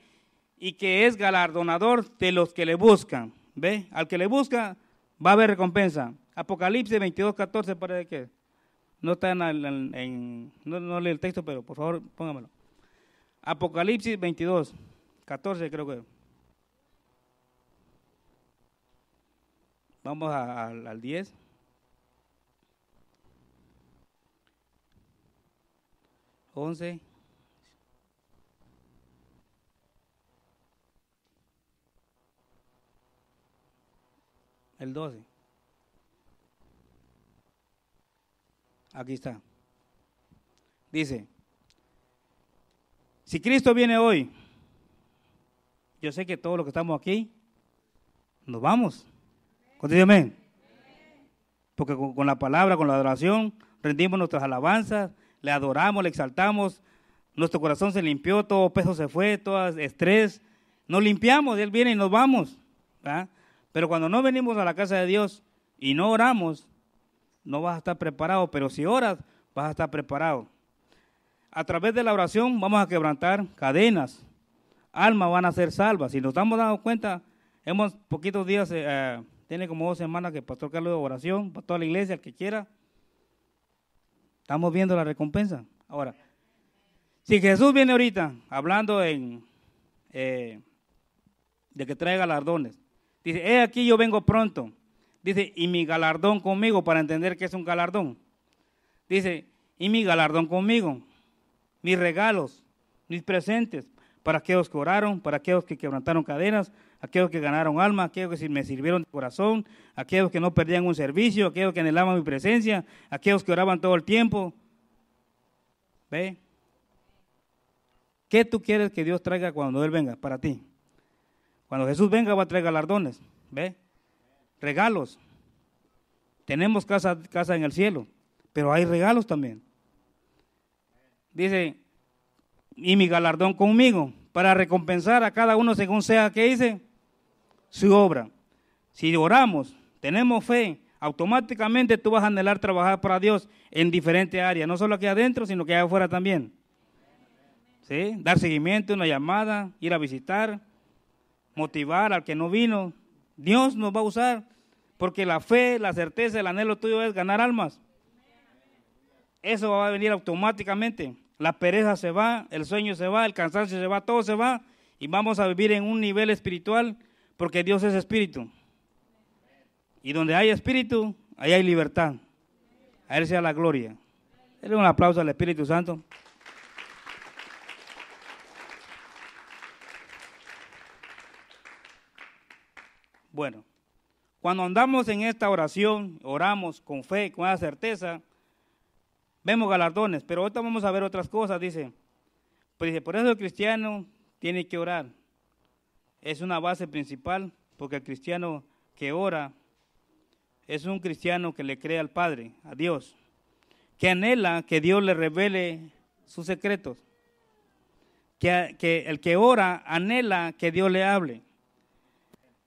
y que es galardonador de los que le buscan. ¿Ve? Al que le busca va a haber recompensa. Apocalipsis 22, 14 parece que no está en, no, no el texto, pero por favor póngamelo. Apocalipsis 22, 14 creo que. Vamos al 10. Once. El 12. Aquí está. Dice, si Cristo viene hoy, yo sé que todos los que estamos aquí, nos vamos. Cuando Porque con, la palabra, con la adoración, rendimos nuestras alabanzas, le adoramos, le exaltamos, nuestro corazón se limpió, todo peso se fue, todo estrés, nos limpiamos, Él viene y nos vamos. Pero cuando no venimos a la casa de Dios y no oramos, no vas a estar preparado, pero si oras, vas a estar preparado. A través de la oración vamos a quebrantar cadenas, almas van a ser salvas. Si nos estamos dando cuenta, hemos poquitos días... Eh, tiene como dos semanas que pastor Carlos de oración, para toda la iglesia, el que quiera. Estamos viendo la recompensa. Ahora, si Jesús viene ahorita hablando en, eh, de que trae galardones, dice, he aquí yo vengo pronto. Dice, y mi galardón conmigo, para entender que es un galardón. Dice, y mi galardón conmigo, mis regalos, mis presentes, para aquellos que oraron, para aquellos que quebrantaron cadenas, aquellos que ganaron alma, aquellos que me sirvieron de corazón, aquellos que no perdían un servicio, aquellos que anhelaban mi presencia, aquellos que oraban todo el tiempo. ¿Ve? ¿Qué tú quieres que Dios traiga cuando Él venga para ti? Cuando Jesús venga va a traer galardones, ¿ve? Regalos. Tenemos casa, casa en el cielo, pero hay regalos también. Dice, y mi galardón conmigo, para recompensar a cada uno según sea que hice su obra. Si oramos, tenemos fe, automáticamente tú vas a anhelar trabajar para Dios en diferentes áreas, no solo aquí adentro, sino que allá afuera también. ¿Sí? Dar seguimiento, una llamada, ir a visitar, motivar al que no vino. Dios nos va a usar, porque la fe, la certeza, el anhelo tuyo es ganar almas. Eso va a venir automáticamente. La pereza se va, el sueño se va, el cansancio se va, todo se va y vamos a vivir en un nivel espiritual porque Dios es espíritu. Y donde hay espíritu, ahí hay libertad. A Él sea la gloria. Denle un aplauso al Espíritu Santo. Bueno, cuando andamos en esta oración, oramos con fe, con esa certeza, vemos galardones, pero ahorita vamos a ver otras cosas, dice. Pues dice, por eso el cristiano tiene que orar es una base principal porque el cristiano que ora es un cristiano que le cree al Padre, a Dios, que anhela que Dios le revele sus secretos, que, el que ora anhela que Dios le hable.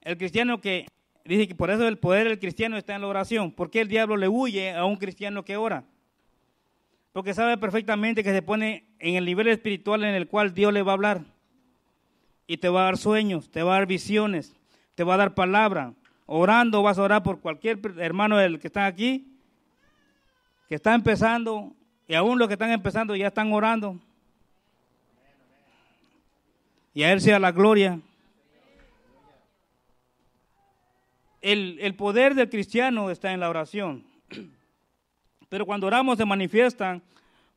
El cristiano que dice que por eso el poder del cristiano está en la oración, porque el diablo le huye a un cristiano que ora, porque sabe perfectamente que se pone en el nivel espiritual en el cual Dios le va a hablar y te va a dar sueños, te va a dar visiones, te va a dar palabra. Orando vas a orar por cualquier hermano del que está aquí, que está empezando, y aún los que están empezando ya están orando. Y a Él sea la gloria. El, el poder del cristiano está en la oración. (clears throat) Pero cuando oramos se manifiestan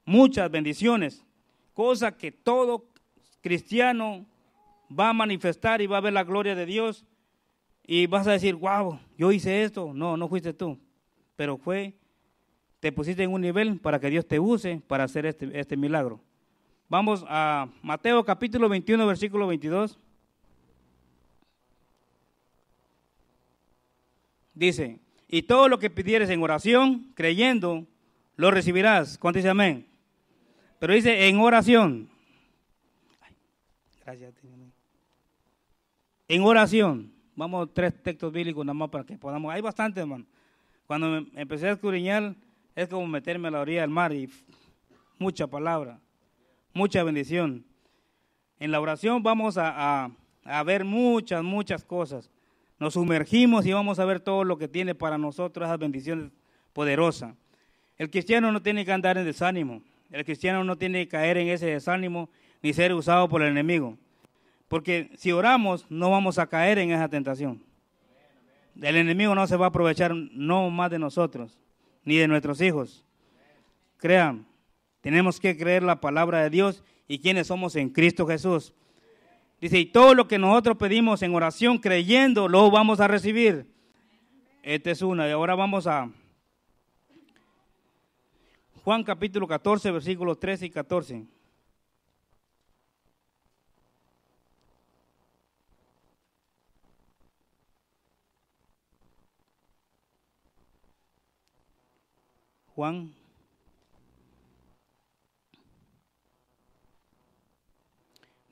muchas bendiciones, cosa que todo cristiano va a manifestar y va a ver la gloria de Dios y vas a decir, wow, yo hice esto. No, no fuiste tú, pero fue, te pusiste en un nivel para que Dios te use para hacer este, este milagro. Vamos a Mateo capítulo 21, versículo 22. Dice, y todo lo que pidieres en oración, creyendo, lo recibirás. ¿Cuánto dice amén? Pero dice, en oración. gracias, Señor. En oración, vamos tres textos bíblicos nada más para que podamos. Hay bastante, hermano. Cuando empecé a escudriñar, es como meterme a la orilla del mar y mucha palabra, mucha bendición. En la oración vamos a, a ver muchas, muchas cosas. Nos sumergimos y vamos a ver todo lo que tiene para nosotros esa bendición poderosa. El cristiano no tiene que andar en desánimo. El cristiano no tiene que caer en ese desánimo ni ser usado por el enemigo. Porque si oramos, no vamos a caer en esa tentación. El enemigo no se va a aprovechar no más de nosotros, ni de nuestros hijos. Crean, tenemos que creer la palabra de Dios y quienes somos en Cristo Jesús. Dice, y todo lo que nosotros pedimos en oración, creyendo, lo vamos a recibir. Esta es una. Y ahora vamos a Juan capítulo 14, versículos 13 y 14. Juan.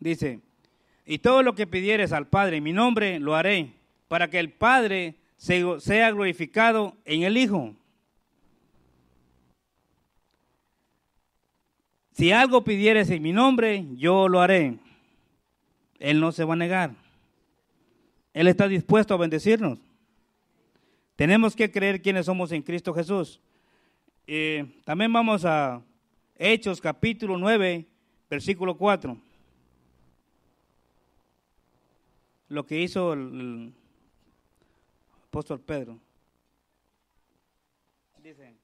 Dice, y todo lo que pidieres al Padre en mi nombre lo haré, para que el Padre sea glorificado en el Hijo. Si algo pidieres en mi nombre, yo lo haré. Él no se va a negar. Él está dispuesto a bendecirnos. Tenemos que creer quiénes somos en Cristo Jesús. Eh, también vamos a Hechos capítulo 9, versículo 4. Lo que hizo el, el apóstol Pedro. Dice,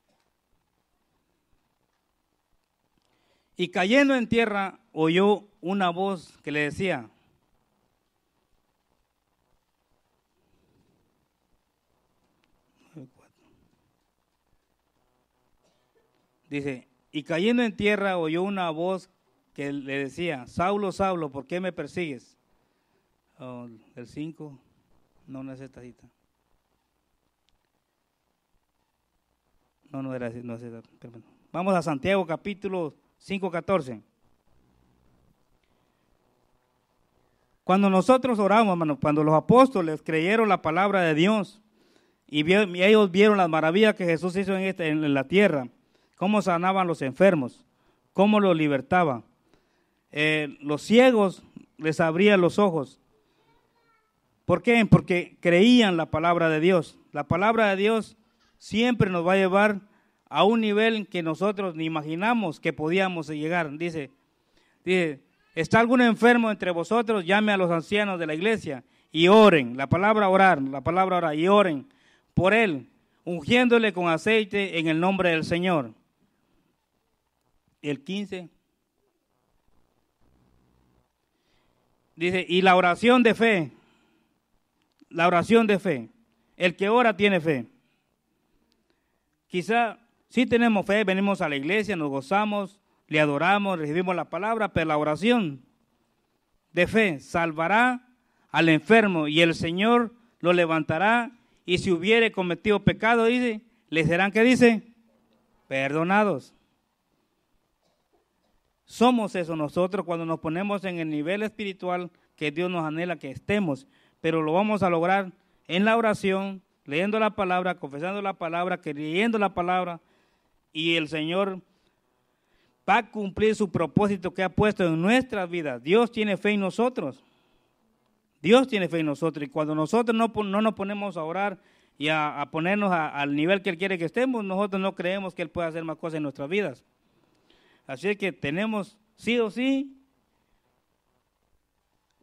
y cayendo en tierra oyó una voz que le decía, Dice, y cayendo en tierra oyó una voz que le decía, Saulo, Saulo, ¿por qué me persigues? Oh, el 5, no, no es esta cita. No, no era esta, Vamos a Santiago capítulo 5, 14. Cuando nosotros oramos, hermano, cuando los apóstoles creyeron la palabra de Dios y, ellos vieron las maravillas que Jesús hizo en este, la tierra, cómo sanaban los enfermos, cómo los libertaban. Eh, los ciegos les abrían los ojos. ¿Por qué? Porque creían la palabra de Dios. La palabra de Dios siempre nos va a llevar a un nivel que nosotros ni imaginamos que podíamos llegar. Dice, dice, ¿está algún enfermo entre vosotros? Llame a los ancianos de la iglesia y oren. La palabra orar, la palabra orar y oren por él, ungiéndole con aceite en el nombre del Señor el 15. Dice, y la oración de fe, la oración de fe, el que ora tiene fe. Quizá si tenemos fe, venimos a la iglesia, nos gozamos, le adoramos, recibimos la palabra, pero la oración de fe salvará al enfermo y el Señor lo levantará y si hubiere cometido pecado, dice, le serán, ¿qué dice? Perdonados. Somos eso nosotros cuando nos ponemos en el nivel espiritual que Dios nos anhela que estemos, pero lo vamos a lograr en la oración, leyendo la palabra, confesando la palabra, creyendo la palabra, y el Señor va a cumplir su propósito que ha puesto en nuestras vidas. Dios tiene fe en nosotros. Dios tiene fe en nosotros. Y cuando nosotros no, no nos ponemos a orar y a, ponernos al nivel que Él quiere que estemos, nosotros no creemos que Él pueda hacer más cosas en nuestras vidas. Así es que tenemos sí o sí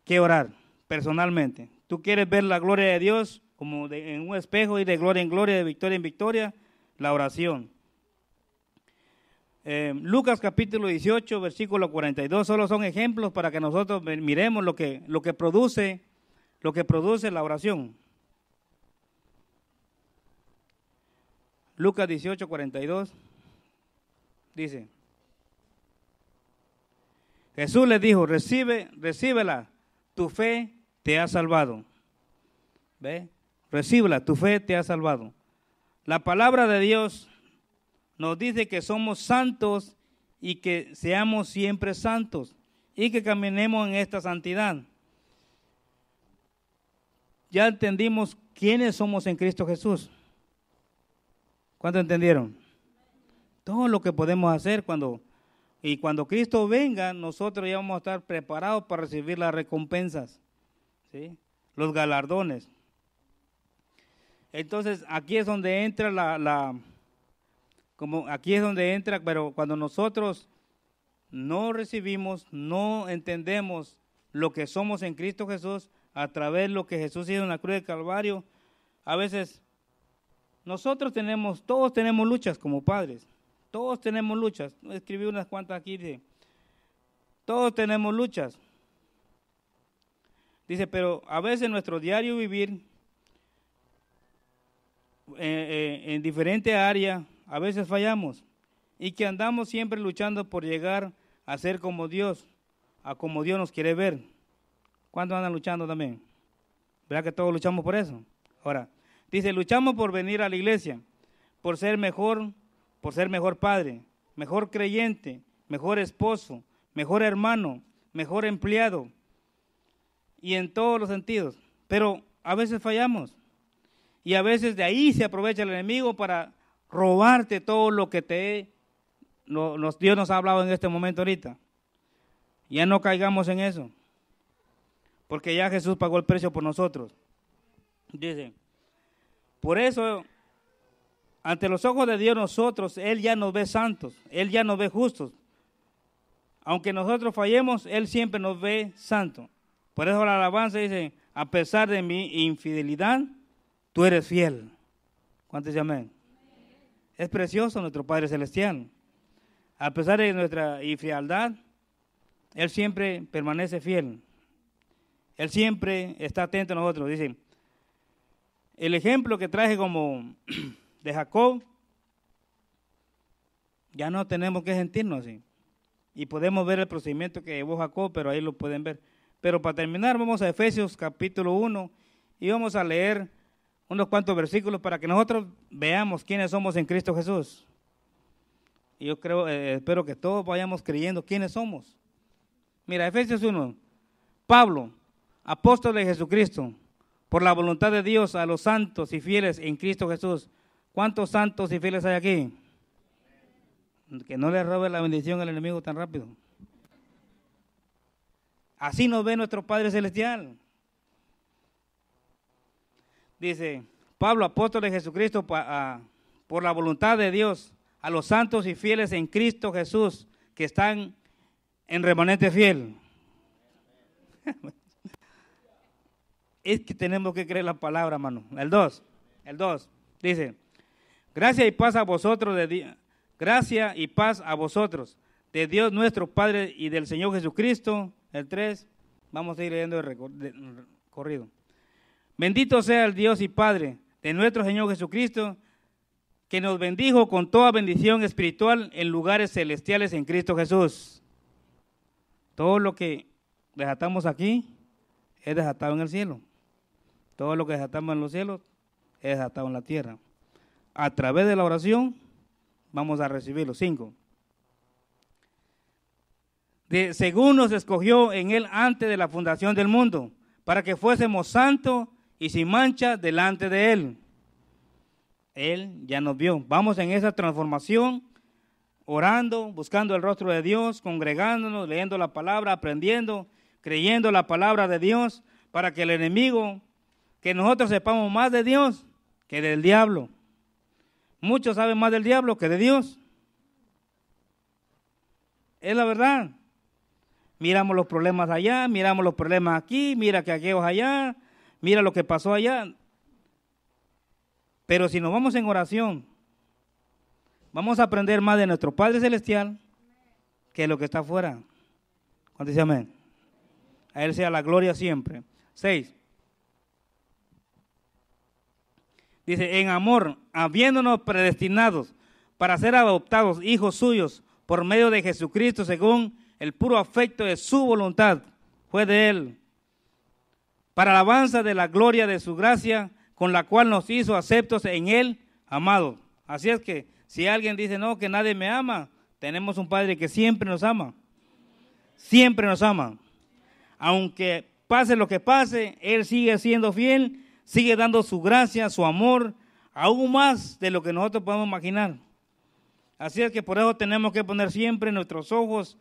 que orar personalmente. Tú quieres ver la gloria de Dios como en un espejo y de gloria en gloria, de victoria en victoria, la oración. Eh, Lucas capítulo 18, versículo 42, solo son ejemplos para que nosotros miremos lo que, lo que produce, lo que produce la oración. Lucas 18, 42 dice. Jesús le dijo, recibe, recíbela, tu fe te ha salvado. ¿Ve? Recibela, tu fe te ha salvado. La palabra de Dios nos dice que somos santos y que seamos siempre santos y que caminemos en esta santidad. Ya entendimos quiénes somos en Cristo Jesús. ¿Cuánto entendieron? Todo lo que podemos hacer cuando y cuando Cristo venga, nosotros ya vamos a estar preparados para recibir las recompensas, ¿sí? los galardones. Entonces, aquí es donde entra la, la, como aquí es donde entra, pero cuando nosotros no recibimos, no entendemos lo que somos en Cristo Jesús a través de lo que Jesús hizo en la cruz de Calvario, a veces nosotros tenemos, todos tenemos luchas como padres. Todos tenemos luchas. Escribí unas cuantas aquí. todos tenemos luchas. Dice, pero a veces nuestro diario vivir eh, eh, en diferente área, a veces fallamos y que andamos siempre luchando por llegar a ser como Dios, a como Dios nos quiere ver. ¿Cuántos andan luchando también? ¿Verdad que todos luchamos por eso? Ahora, dice, luchamos por venir a la iglesia, por ser mejor por ser mejor padre, mejor creyente, mejor esposo, mejor hermano, mejor empleado y en todos los sentidos. Pero a veces fallamos y a veces de ahí se aprovecha el enemigo para robarte todo lo que te Dios nos ha hablado en este momento ahorita. Ya no caigamos en eso, porque ya Jesús pagó el precio por nosotros. Dice, por eso ante los ojos de Dios nosotros, Él ya nos ve santos, Él ya nos ve justos. Aunque nosotros fallemos, Él siempre nos ve santos. Por eso la alabanza dice, a pesar de mi infidelidad, tú eres fiel. ¿Cuántos amén Es precioso nuestro Padre Celestial. A pesar de nuestra infidelidad, Él siempre permanece fiel. Él siempre está atento a nosotros. Dice, el ejemplo que traje como (clears throat) de Jacob, ya no tenemos que sentirnos así. Y podemos ver el procedimiento que llevó Jacob, pero ahí lo pueden ver. Pero para terminar, vamos a Efesios capítulo 1 y vamos a leer unos cuantos versículos para que nosotros veamos quiénes somos en Cristo Jesús. Y yo creo, eh, espero que todos vayamos creyendo quiénes somos. Mira, Efesios 1, Pablo, apóstol de Jesucristo, por la voluntad de Dios a los santos y fieles en Cristo Jesús ¿Cuántos santos y fieles hay aquí? Que no le robe la bendición al enemigo tan rápido. Así nos ve nuestro Padre Celestial. Dice Pablo, apóstol de Jesucristo, por la voluntad de Dios, a los santos y fieles en Cristo Jesús que están en remanente fiel. (laughs) es que tenemos que creer la palabra, hermano. El 2, el 2, dice, Gracia y paz a vosotros de Dios. Gracia y paz a vosotros de Dios nuestro Padre y del Señor Jesucristo. El 3. Vamos a ir leyendo el recorrido. Bendito sea el Dios y Padre de nuestro Señor Jesucristo, que nos bendijo con toda bendición espiritual en lugares celestiales en Cristo Jesús. Todo lo que desatamos aquí es desatado en el cielo. Todo lo que desatamos en los cielos es desatado en la tierra a través de la oración vamos a recibir los Cinco. De, según nos escogió en él antes de la fundación del mundo, para que fuésemos santos y sin mancha delante de él. Él ya nos vio. Vamos en esa transformación, orando, buscando el rostro de Dios, congregándonos, leyendo la palabra, aprendiendo, creyendo la palabra de Dios, para que el enemigo, que nosotros sepamos más de Dios que del diablo. Muchos saben más del diablo que de Dios. Es la verdad. Miramos los problemas allá, miramos los problemas aquí, mira que aquellos allá, mira lo que pasó allá. Pero si nos vamos en oración, vamos a aprender más de nuestro Padre Celestial que lo que está afuera. ¿Cuánto dice amén? A Él sea la gloria siempre. Seis. Dice, en amor, habiéndonos predestinados para ser adoptados hijos suyos por medio de Jesucristo según el puro afecto de su voluntad, fue de él, para alabanza de la gloria de su gracia, con la cual nos hizo aceptos en él, amado. Así es que si alguien dice, no, que nadie me ama, tenemos un Padre que siempre nos ama. Siempre nos ama. Aunque pase lo que pase, Él sigue siendo fiel sigue dando su gracia, su amor, aún más de lo que nosotros podemos imaginar. Así es que por eso tenemos que poner siempre nuestros ojos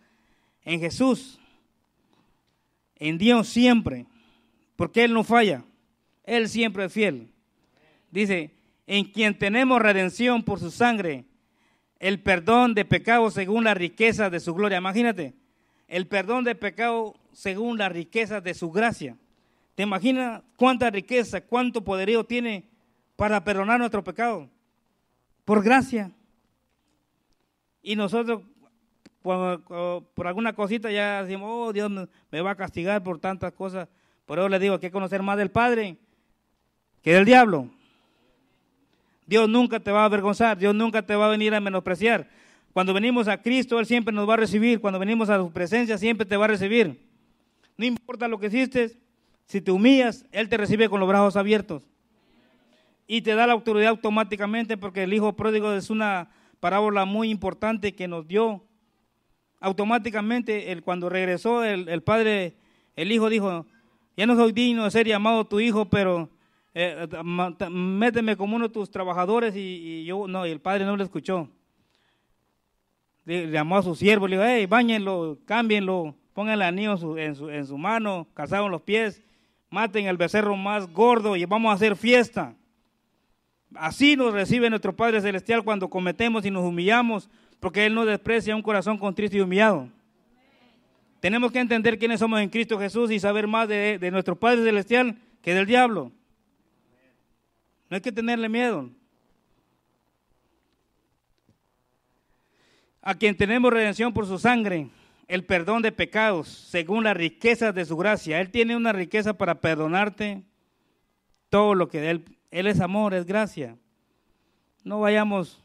en Jesús, en Dios siempre, porque Él no falla, Él siempre es fiel. Dice, en quien tenemos redención por su sangre, el perdón de pecados según la riqueza de su gloria. Imagínate, el perdón de pecado según la riqueza de su gracia. ¿Te imaginas cuánta riqueza, cuánto poderío tiene para perdonar nuestro pecado? Por gracia. Y nosotros, por, por alguna cosita, ya decimos, oh, Dios me va a castigar por tantas cosas. Por eso le digo, hay que conocer más del Padre que del diablo. Dios nunca te va a avergonzar, Dios nunca te va a venir a menospreciar. Cuando venimos a Cristo, Él siempre nos va a recibir. Cuando venimos a su presencia, siempre te va a recibir. No importa lo que hiciste, si te humillas, Él te recibe con los brazos abiertos. Y te da la autoridad automáticamente porque el Hijo Pródigo es una parábola muy importante que nos dio. Automáticamente, el cuando regresó el, Padre, el Hijo dijo, ya no soy digno de ser llamado tu Hijo, pero eh, méteme como uno de tus trabajadores y, yo, no, y el Padre no lo escuchó. llamó a su siervo, le dijo, hey, bañenlo, cámbienlo, el anillo en su, en su, mano, calzaron los pies maten al becerro más gordo y vamos a hacer fiesta. Así nos recibe nuestro Padre Celestial cuando cometemos y nos humillamos, porque Él no desprecia un corazón triste y humillado. Tenemos que entender quiénes somos en Cristo Jesús y saber más de, de, nuestro Padre Celestial que del diablo. No hay que tenerle miedo. A quien tenemos redención por su sangre, el perdón de pecados según las riqueza de su gracia. Él tiene una riqueza para perdonarte todo lo que Él. Él es amor, es gracia. No vayamos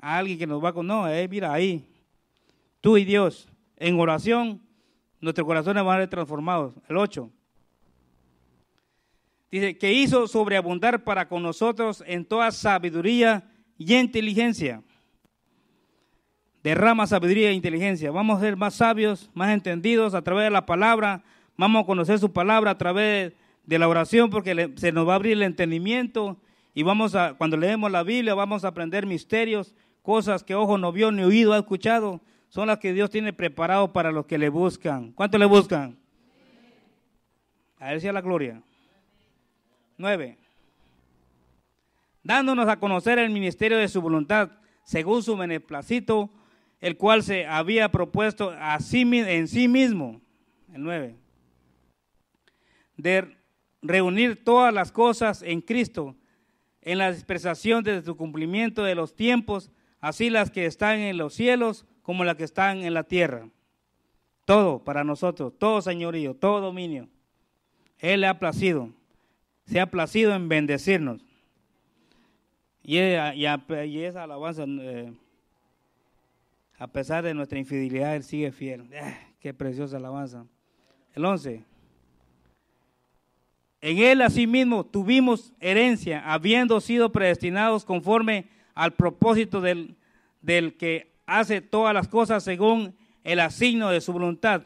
a alguien que nos va con, no, eh, mira ahí, tú y Dios, en oración, nuestros corazones van a ser transformados. El 8. Dice, que hizo sobreabundar para con nosotros en toda sabiduría y inteligencia Derrama sabiduría e inteligencia. Vamos a ser más sabios, más entendidos a través de la palabra. Vamos a conocer su palabra a través de la oración porque se nos va a abrir el entendimiento. Y vamos a, cuando leemos la Biblia, vamos a aprender misterios, cosas que ojo no vio ni oído ha escuchado. Son las que Dios tiene preparado para los que le buscan. ¿Cuánto le buscan? A él sea la gloria. Nueve dándonos a conocer el ministerio de su voluntad, según su beneplacito, el cual se había propuesto a en sí mismo, el 9, de reunir todas las cosas en Cristo, en la dispersación de su cumplimiento de los tiempos, así las que están en los cielos como las que están en la tierra. Todo para nosotros, todo señorío, todo dominio. Él le ha placido, se ha placido en bendecirnos. Y, esa alabanza eh, a pesar de nuestra infidelidad, Él sigue fiel. Ah, qué preciosa alabanza. El 11. En Él asimismo tuvimos herencia, habiendo sido predestinados conforme al propósito del, del que hace todas las cosas según el asigno de su voluntad.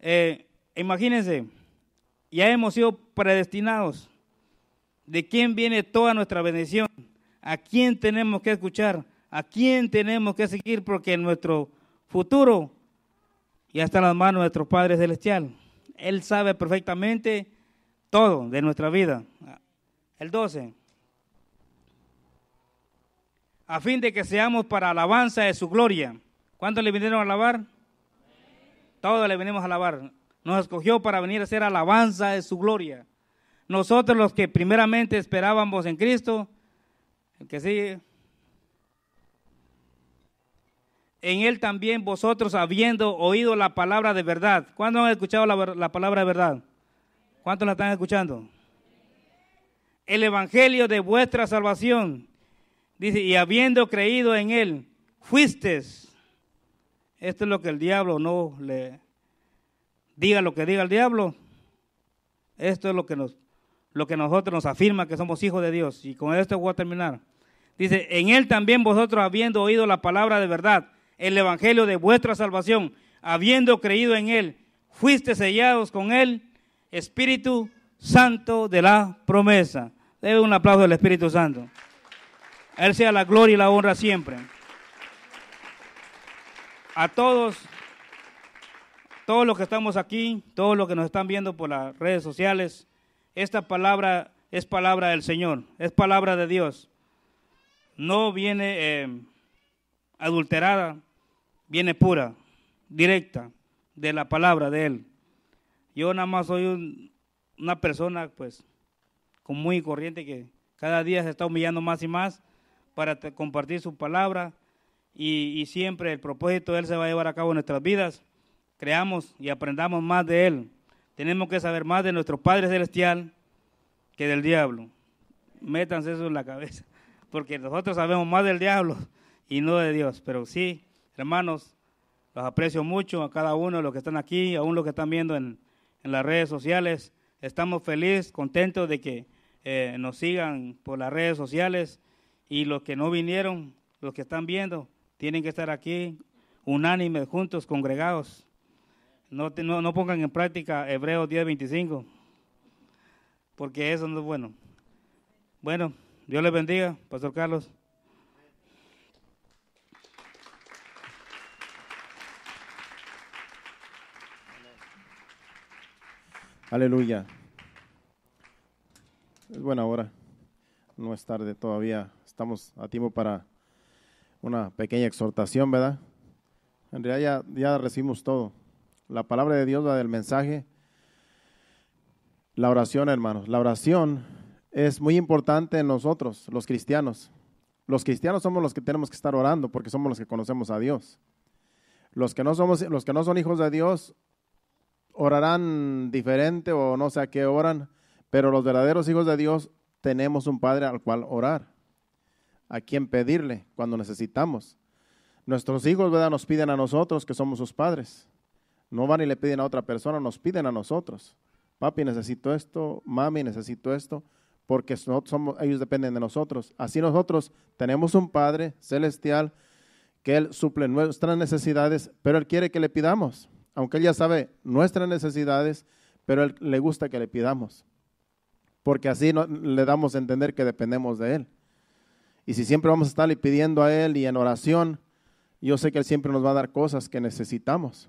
Eh, imagínense, ya hemos sido predestinados. ¿De quién viene toda nuestra bendición? ¿A quién tenemos que escuchar? a quién tenemos que seguir porque nuestro futuro ya está en las manos de nuestro Padre Celestial. Él sabe perfectamente todo de nuestra vida. El 12. A fin de que seamos para alabanza de su gloria. ¿Cuántos le vinieron a alabar? Todos le venimos a alabar. Nos escogió para venir a hacer alabanza de su gloria. Nosotros los que primeramente esperábamos en Cristo, el que sigue, en él también vosotros habiendo oído la palabra de verdad. ¿Cuándo han escuchado la, palabra de verdad? ¿Cuántos la están escuchando? El evangelio de vuestra salvación. Dice, y habiendo creído en él, fuiste. Esto es lo que el diablo no le diga lo que diga el diablo. Esto es lo que nos lo que nosotros nos afirma que somos hijos de Dios. Y con esto voy a terminar. Dice, en él también vosotros habiendo oído la palabra de verdad, el Evangelio de vuestra salvación, habiendo creído en Él, fuiste sellados con Él, Espíritu Santo de la promesa. Debe un aplauso al Espíritu Santo. él sea la gloria y la honra siempre. A todos, todos los que estamos aquí, todos los que nos están viendo por las redes sociales, esta palabra es palabra del Señor, es palabra de Dios. No viene eh, adulterada, viene pura, directa, de la palabra de Él. Yo nada más soy una persona, pues, con muy corriente que cada día se está humillando más y más para compartir su palabra y, y, siempre el propósito de Él se va a llevar a cabo en nuestras vidas. Creamos y aprendamos más de Él. Tenemos que saber más de nuestro Padre Celestial que del diablo. Métanse eso en la cabeza, (laughs) porque nosotros sabemos más del diablo y no de Dios, pero sí Hermanos, los aprecio mucho a cada uno de los que están aquí, aún los que están viendo en, las redes sociales. Estamos felices, contentos de que eh, nos sigan por las redes sociales y los que no vinieron, los que están viendo, tienen que estar aquí unánimes, juntos, congregados. No, no, no, pongan en práctica Hebreos 10:25, porque eso no es bueno. Bueno, Dios les bendiga, Pastor Carlos. Aleluya. Es buena hora. No es tarde todavía. Estamos a tiempo para una pequeña exhortación, ¿verdad? En realidad ya, ya recibimos todo. La palabra de Dios, la del mensaje. La oración, hermanos. La oración es muy importante en nosotros, los cristianos. Los cristianos somos los que tenemos que estar orando porque somos los que conocemos a Dios. Los que no somos los que no son hijos de Dios orarán diferente o no sé a qué oran, pero los verdaderos hijos de Dios tenemos un Padre al cual orar, a quien pedirle cuando necesitamos. Nuestros hijos, ¿verdad? Nos piden a nosotros que somos sus padres. No van y le piden a otra persona, nos piden a nosotros. Papi, necesito esto, mami, necesito esto, porque somos, ellos dependen de nosotros. Así nosotros tenemos un Padre celestial que Él suple nuestras necesidades, pero Él quiere que le pidamos aunque Él ya sabe nuestras necesidades, pero Él le gusta que le pidamos, porque así le damos a entender que dependemos de Él. Y si siempre vamos a estarle pidiendo a Él y en oración, yo sé que Él siempre nos va a dar cosas que necesitamos.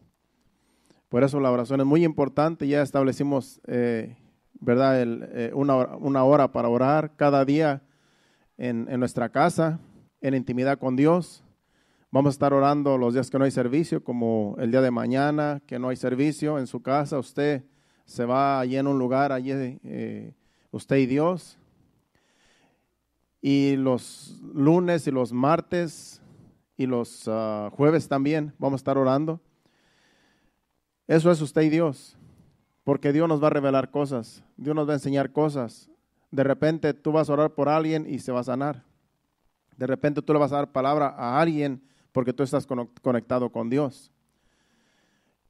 Por eso la oración es muy importante, ya establecimos eh, ¿verdad? Eh, una, hora, una, hora para orar cada día en nuestra casa, en intimidad con Dios Vamos a estar orando los días que no hay servicio, como el día de mañana, que no hay servicio en su casa. Usted se va allí en un lugar, allí eh, usted y Dios. Y los lunes y los martes y los ah, jueves también vamos a estar orando. Eso es usted y Dios, porque Dios nos va a revelar cosas, Dios nos va a enseñar cosas. De repente tú vas a orar por alguien y se va a sanar. De repente tú le vas a dar palabra a alguien porque tú estás conectado con Dios.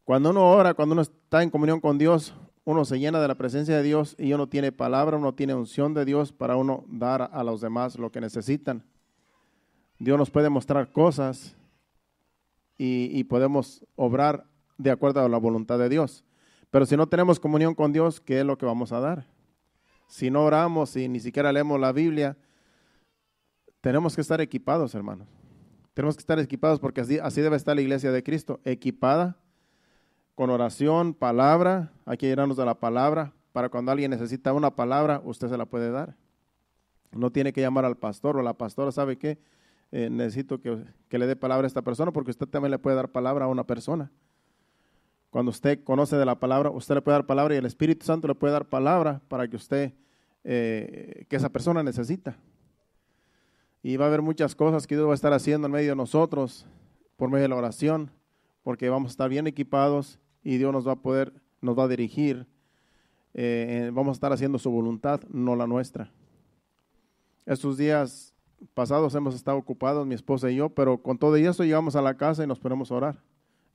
Cuando uno ora, cuando uno está en comunión con Dios, uno se llena de la presencia de Dios y uno tiene palabra, uno tiene unción de Dios para uno dar a los demás lo que necesitan. Dios nos puede mostrar cosas y, y podemos obrar de acuerdo a la voluntad de Dios. Pero si no tenemos comunión con Dios, ¿qué es lo que vamos a dar? Si no oramos y ni siquiera leemos la Biblia, tenemos que estar equipados, hermanos. Tenemos que estar equipados porque así, así debe estar la iglesia de Cristo, equipada con oración, palabra. Hay que llenarnos de la palabra para cuando alguien necesita una palabra, usted se la puede dar. No tiene que llamar al pastor o la pastora, ¿sabe qué? Eh, necesito que, le dé palabra a esta persona porque usted también le puede dar palabra a una persona. Cuando usted conoce de la palabra, usted le puede dar palabra y el Espíritu Santo le puede dar palabra para que usted, eh, que esa persona necesita. Y va a haber muchas cosas que Dios va a estar haciendo en medio de nosotros por medio de la oración, porque vamos a estar bien equipados y Dios nos va a poder, nos va a dirigir. Eh, vamos a estar haciendo su voluntad, no la nuestra. Estos días pasados hemos estado ocupados, mi esposa y yo, pero con todo eso llegamos a la casa y nos ponemos a orar.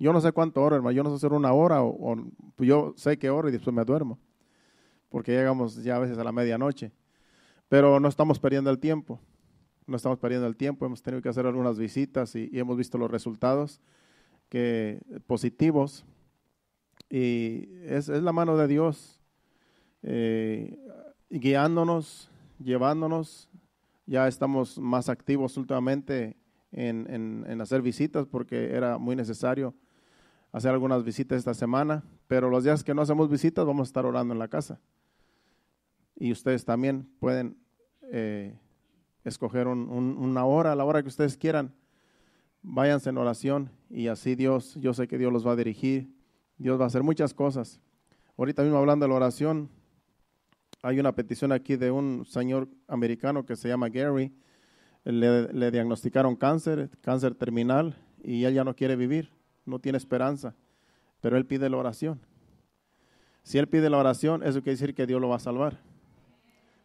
Yo no sé cuánto oro, hermano, yo no sé hacer una hora, o, yo sé que oro y después me duermo, porque llegamos ya a veces a la medianoche, pero no estamos perdiendo el tiempo no estamos perdiendo el tiempo, hemos tenido que hacer algunas visitas y, hemos visto los resultados que, positivos. Y es, la mano de Dios eh, guiándonos, llevándonos. Ya estamos más activos últimamente en, hacer visitas porque era muy necesario hacer algunas visitas esta semana, pero los días que no hacemos visitas vamos a estar orando en la casa. Y ustedes también pueden eh, escoger una hora, la hora que ustedes quieran. Váyanse en oración y así Dios, yo sé que Dios los va a dirigir. Dios va a hacer muchas cosas. Ahorita mismo hablando de la oración, hay una petición aquí de un señor americano que se llama Gary. Le, le diagnosticaron cáncer, cáncer terminal, y él ya no quiere vivir, no tiene esperanza, pero él pide la oración. Si él pide la oración, eso quiere decir que Dios lo va a salvar.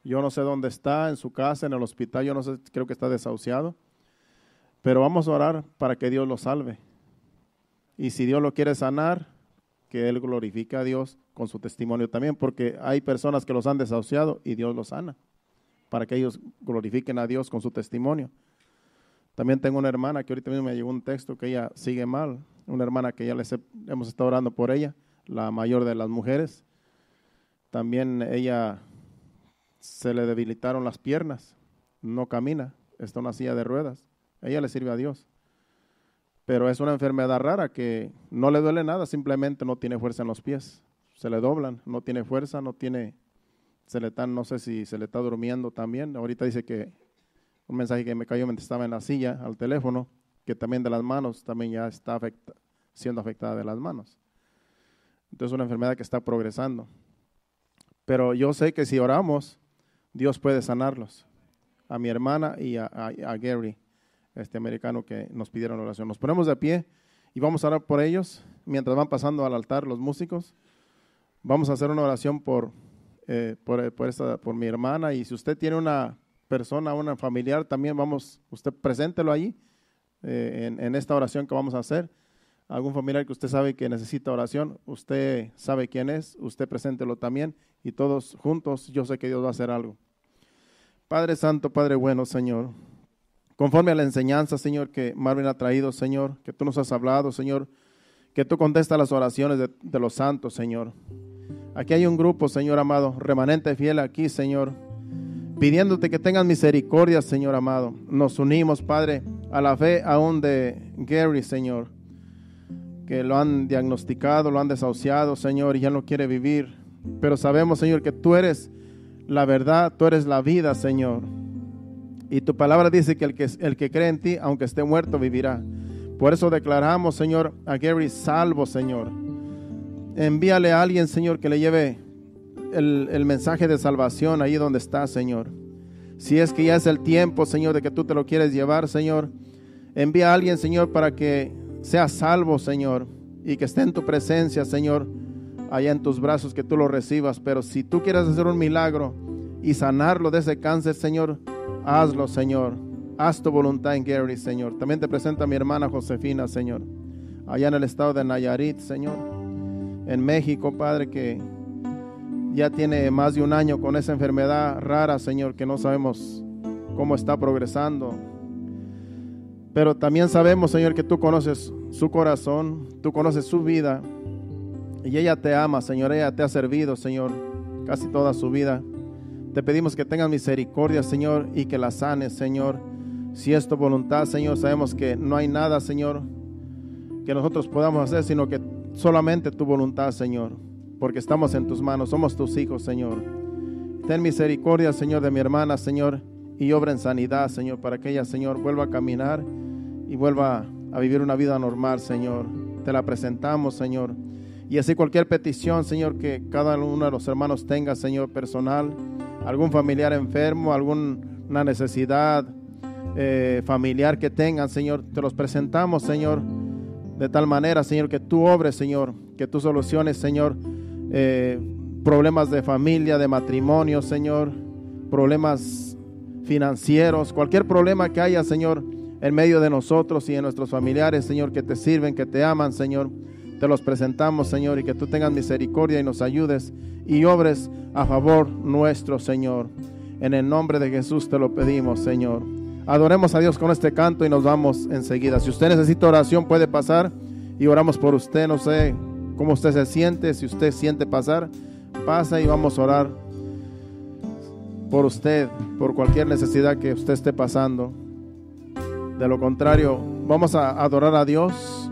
Yo no sé dónde está, en su casa, en el hospital, yo no sé, creo que está desahuciado. Pero vamos a orar para que Dios lo salve. Y si Dios lo quiere sanar, que Él glorifique a Dios con su testimonio también, porque hay personas que los han desahuciado y Dios los sana, para que ellos glorifiquen a Dios con su testimonio. También tengo una hermana que ahorita mismo me llegó un texto que ella sigue mal, una hermana que ya le hemos estado orando por ella, la mayor de las mujeres. También ella se le debilitaron las piernas, no camina, está en una silla de ruedas. Ella le sirve a Dios. Pero es una enfermedad rara que no le duele nada, simplemente no tiene fuerza en los pies. Se le doblan, no tiene fuerza, no tiene, se le está, no sé si se le está durmiendo también. Ahorita dice que un mensaje que me cayó mientras estaba en la silla al teléfono, que también de las manos, también ya está siendo afectada de las manos. Entonces es una enfermedad que está progresando. Pero yo sé que si oramos, Dios puede sanarlos. A mi hermana y a, Gary, este americano que nos pidieron oración. Nos ponemos de pie y vamos a orar por ellos mientras van pasando al altar los músicos. Vamos a hacer una oración por, eh, eh, por, mi hermana y si usted tiene una persona, una familiar, también vamos, usted preséntelo allí eh, en esta oración que vamos a hacer algún familiar que usted sabe que necesita oración, usted sabe quién es, usted preséntelo también y todos juntos yo sé que Dios va a hacer algo. Padre Santo, Padre bueno, Señor, conforme a la enseñanza, Señor, que Marvin ha traído, Señor, que tú nos has hablado, Señor, que tú contestas las oraciones de, de los santos, Señor. Aquí hay un grupo, Señor amado, remanente fiel aquí, Señor, pidiéndote que tengas misericordia, Señor amado. Nos unimos, Padre, a la fe aún de Gary, Señor que lo han diagnosticado, lo han desahuciado, Señor, y ya no quiere vivir. Pero sabemos, Señor, que tú eres la verdad, tú eres la vida, Señor. Y tu palabra dice que el que, el que cree en ti, aunque esté muerto, vivirá. Por eso declaramos, Señor, a Gary salvo, Señor. Envíale a alguien, Señor, que le lleve el, el mensaje de salvación ahí donde está, Señor. Si es que ya es el tiempo, Señor, de que tú te lo quieres llevar, Señor. Envía a alguien, Señor, para que sea salvo, Señor, y que esté en tu presencia, Señor, allá en tus brazos, que tú lo recibas. Pero si tú quieres hacer un milagro y sanarlo de ese cáncer, Señor, hazlo, Señor. Haz tu voluntad en Gary, Señor. También te presento a mi hermana Josefina, Señor, allá en el estado de Nayarit, Señor, en México, Padre, que ya tiene más de un año con esa enfermedad rara, Señor, que no sabemos cómo está progresando pero también sabemos, Señor, que tú conoces su corazón, tú conoces su vida. Y ella te ama, Señor, ella te ha servido, Señor, casi toda su vida. Te pedimos que tengas misericordia, Señor, y que la sanes, Señor. Si es tu voluntad, Señor, sabemos que no hay nada, Señor, que nosotros podamos hacer, sino que solamente tu voluntad, Señor, porque estamos en tus manos, somos tus hijos, Señor. Ten misericordia, Señor, de mi hermana, Señor y obra en sanidad, Señor, para que ella, Señor, vuelva a caminar y vuelva a vivir una vida normal, Señor. Te la presentamos, Señor. Y así cualquier petición, Señor, que cada uno de los hermanos tenga, Señor, personal, algún familiar enfermo, alguna necesidad eh, familiar que tengan, Señor, te los presentamos, Señor, de tal manera, Señor, que tú obres, Señor, que tú soluciones, Señor, eh, problemas de familia, de matrimonio, Señor, problemas financieros, cualquier problema que haya, Señor, en medio de nosotros y en nuestros familiares, Señor, que te sirven, que te aman, Señor. Te los presentamos, Señor, y que tú tengas misericordia y nos ayudes y obres a favor nuestro, Señor. En el nombre de Jesús te lo pedimos, Señor. Adoremos a Dios con este canto y nos vamos enseguida. Si usted necesita oración, puede pasar y oramos por usted. No sé cómo usted se siente, si usted siente pasar, pasa y vamos a orar por usted, por cualquier necesidad que usted esté pasando. De lo contrario, vamos a adorar a Dios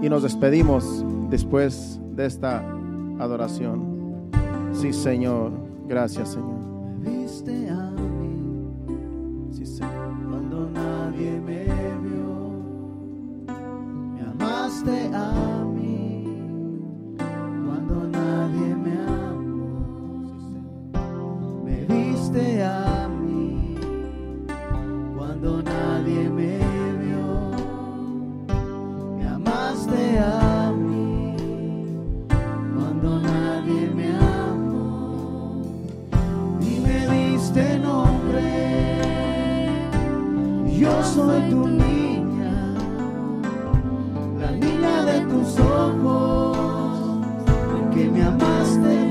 y nos despedimos después de esta adoración. Sí, Señor. Gracias, Señor. a mí. Cuando nadie me vio. Me amaste a mí. Cuando nadie me amó. Este a mí cuando nadie me vio, me amaste a mí cuando nadie me amó y me diste nombre, yo soy tu niña, la niña de tus ojos, porque me amaste.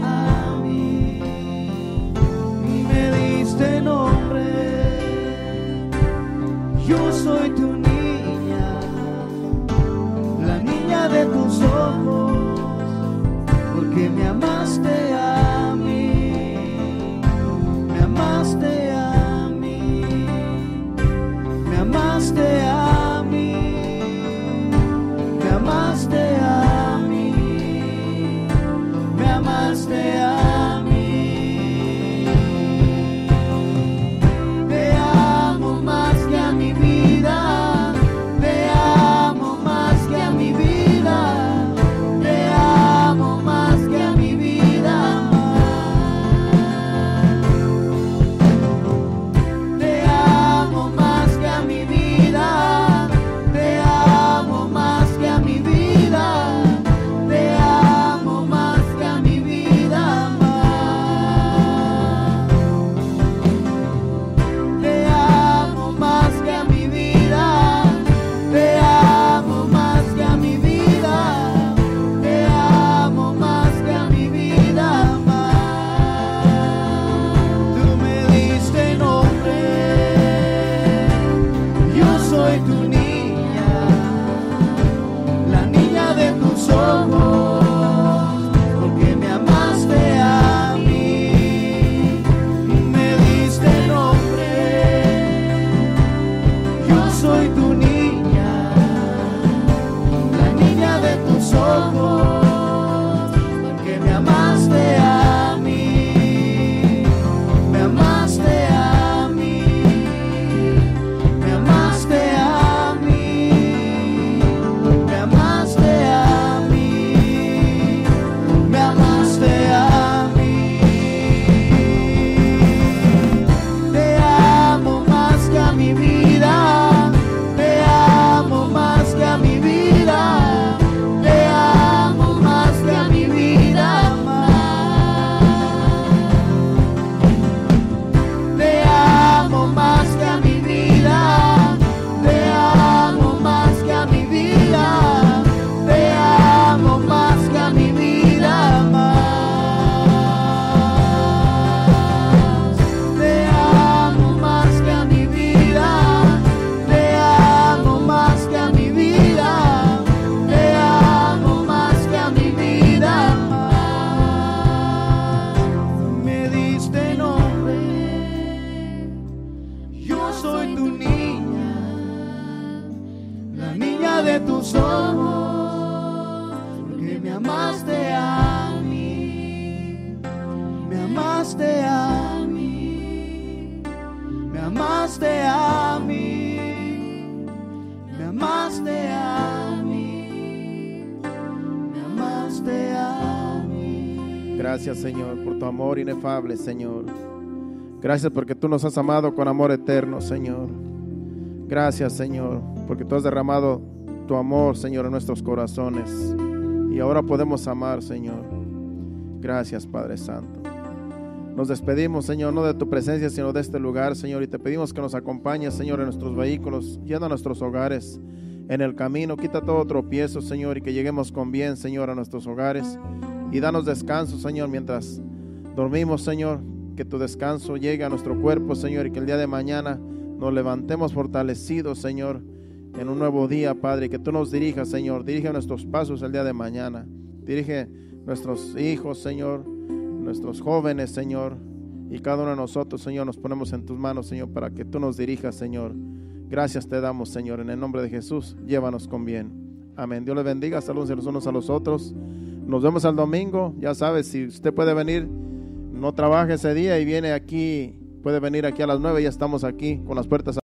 inefable, Señor. Gracias porque tú nos has amado con amor eterno, Señor. Gracias, Señor, porque tú has derramado tu amor, Señor, en nuestros corazones. Y ahora podemos amar, Señor. Gracias, Padre Santo. Nos despedimos, Señor, no de tu presencia, sino de este lugar, Señor. Y te pedimos que nos acompañes, Señor, en nuestros vehículos, a nuestros hogares, en el camino. Quita todo tropiezo, Señor, y que lleguemos con bien, Señor, a nuestros hogares. Y danos descanso, Señor, mientras dormimos, Señor, que tu descanso llegue a nuestro cuerpo, Señor, y que el día de mañana nos levantemos fortalecidos, Señor, en un nuevo día, Padre, que tú nos dirijas, Señor, dirige nuestros pasos el día de mañana, dirige nuestros hijos, Señor, nuestros jóvenes, Señor, y cada uno de nosotros, Señor, nos ponemos en tus manos, Señor, para que tú nos dirijas, Señor. Gracias te damos, Señor, en el nombre de Jesús, llévanos con bien. Amén. Dios le bendiga, saludos los unos a los otros. Nos vemos el domingo, ya sabes, si usted puede venir no trabaja ese día y viene aquí, puede venir aquí a las 9, ya estamos aquí con las puertas abiertas.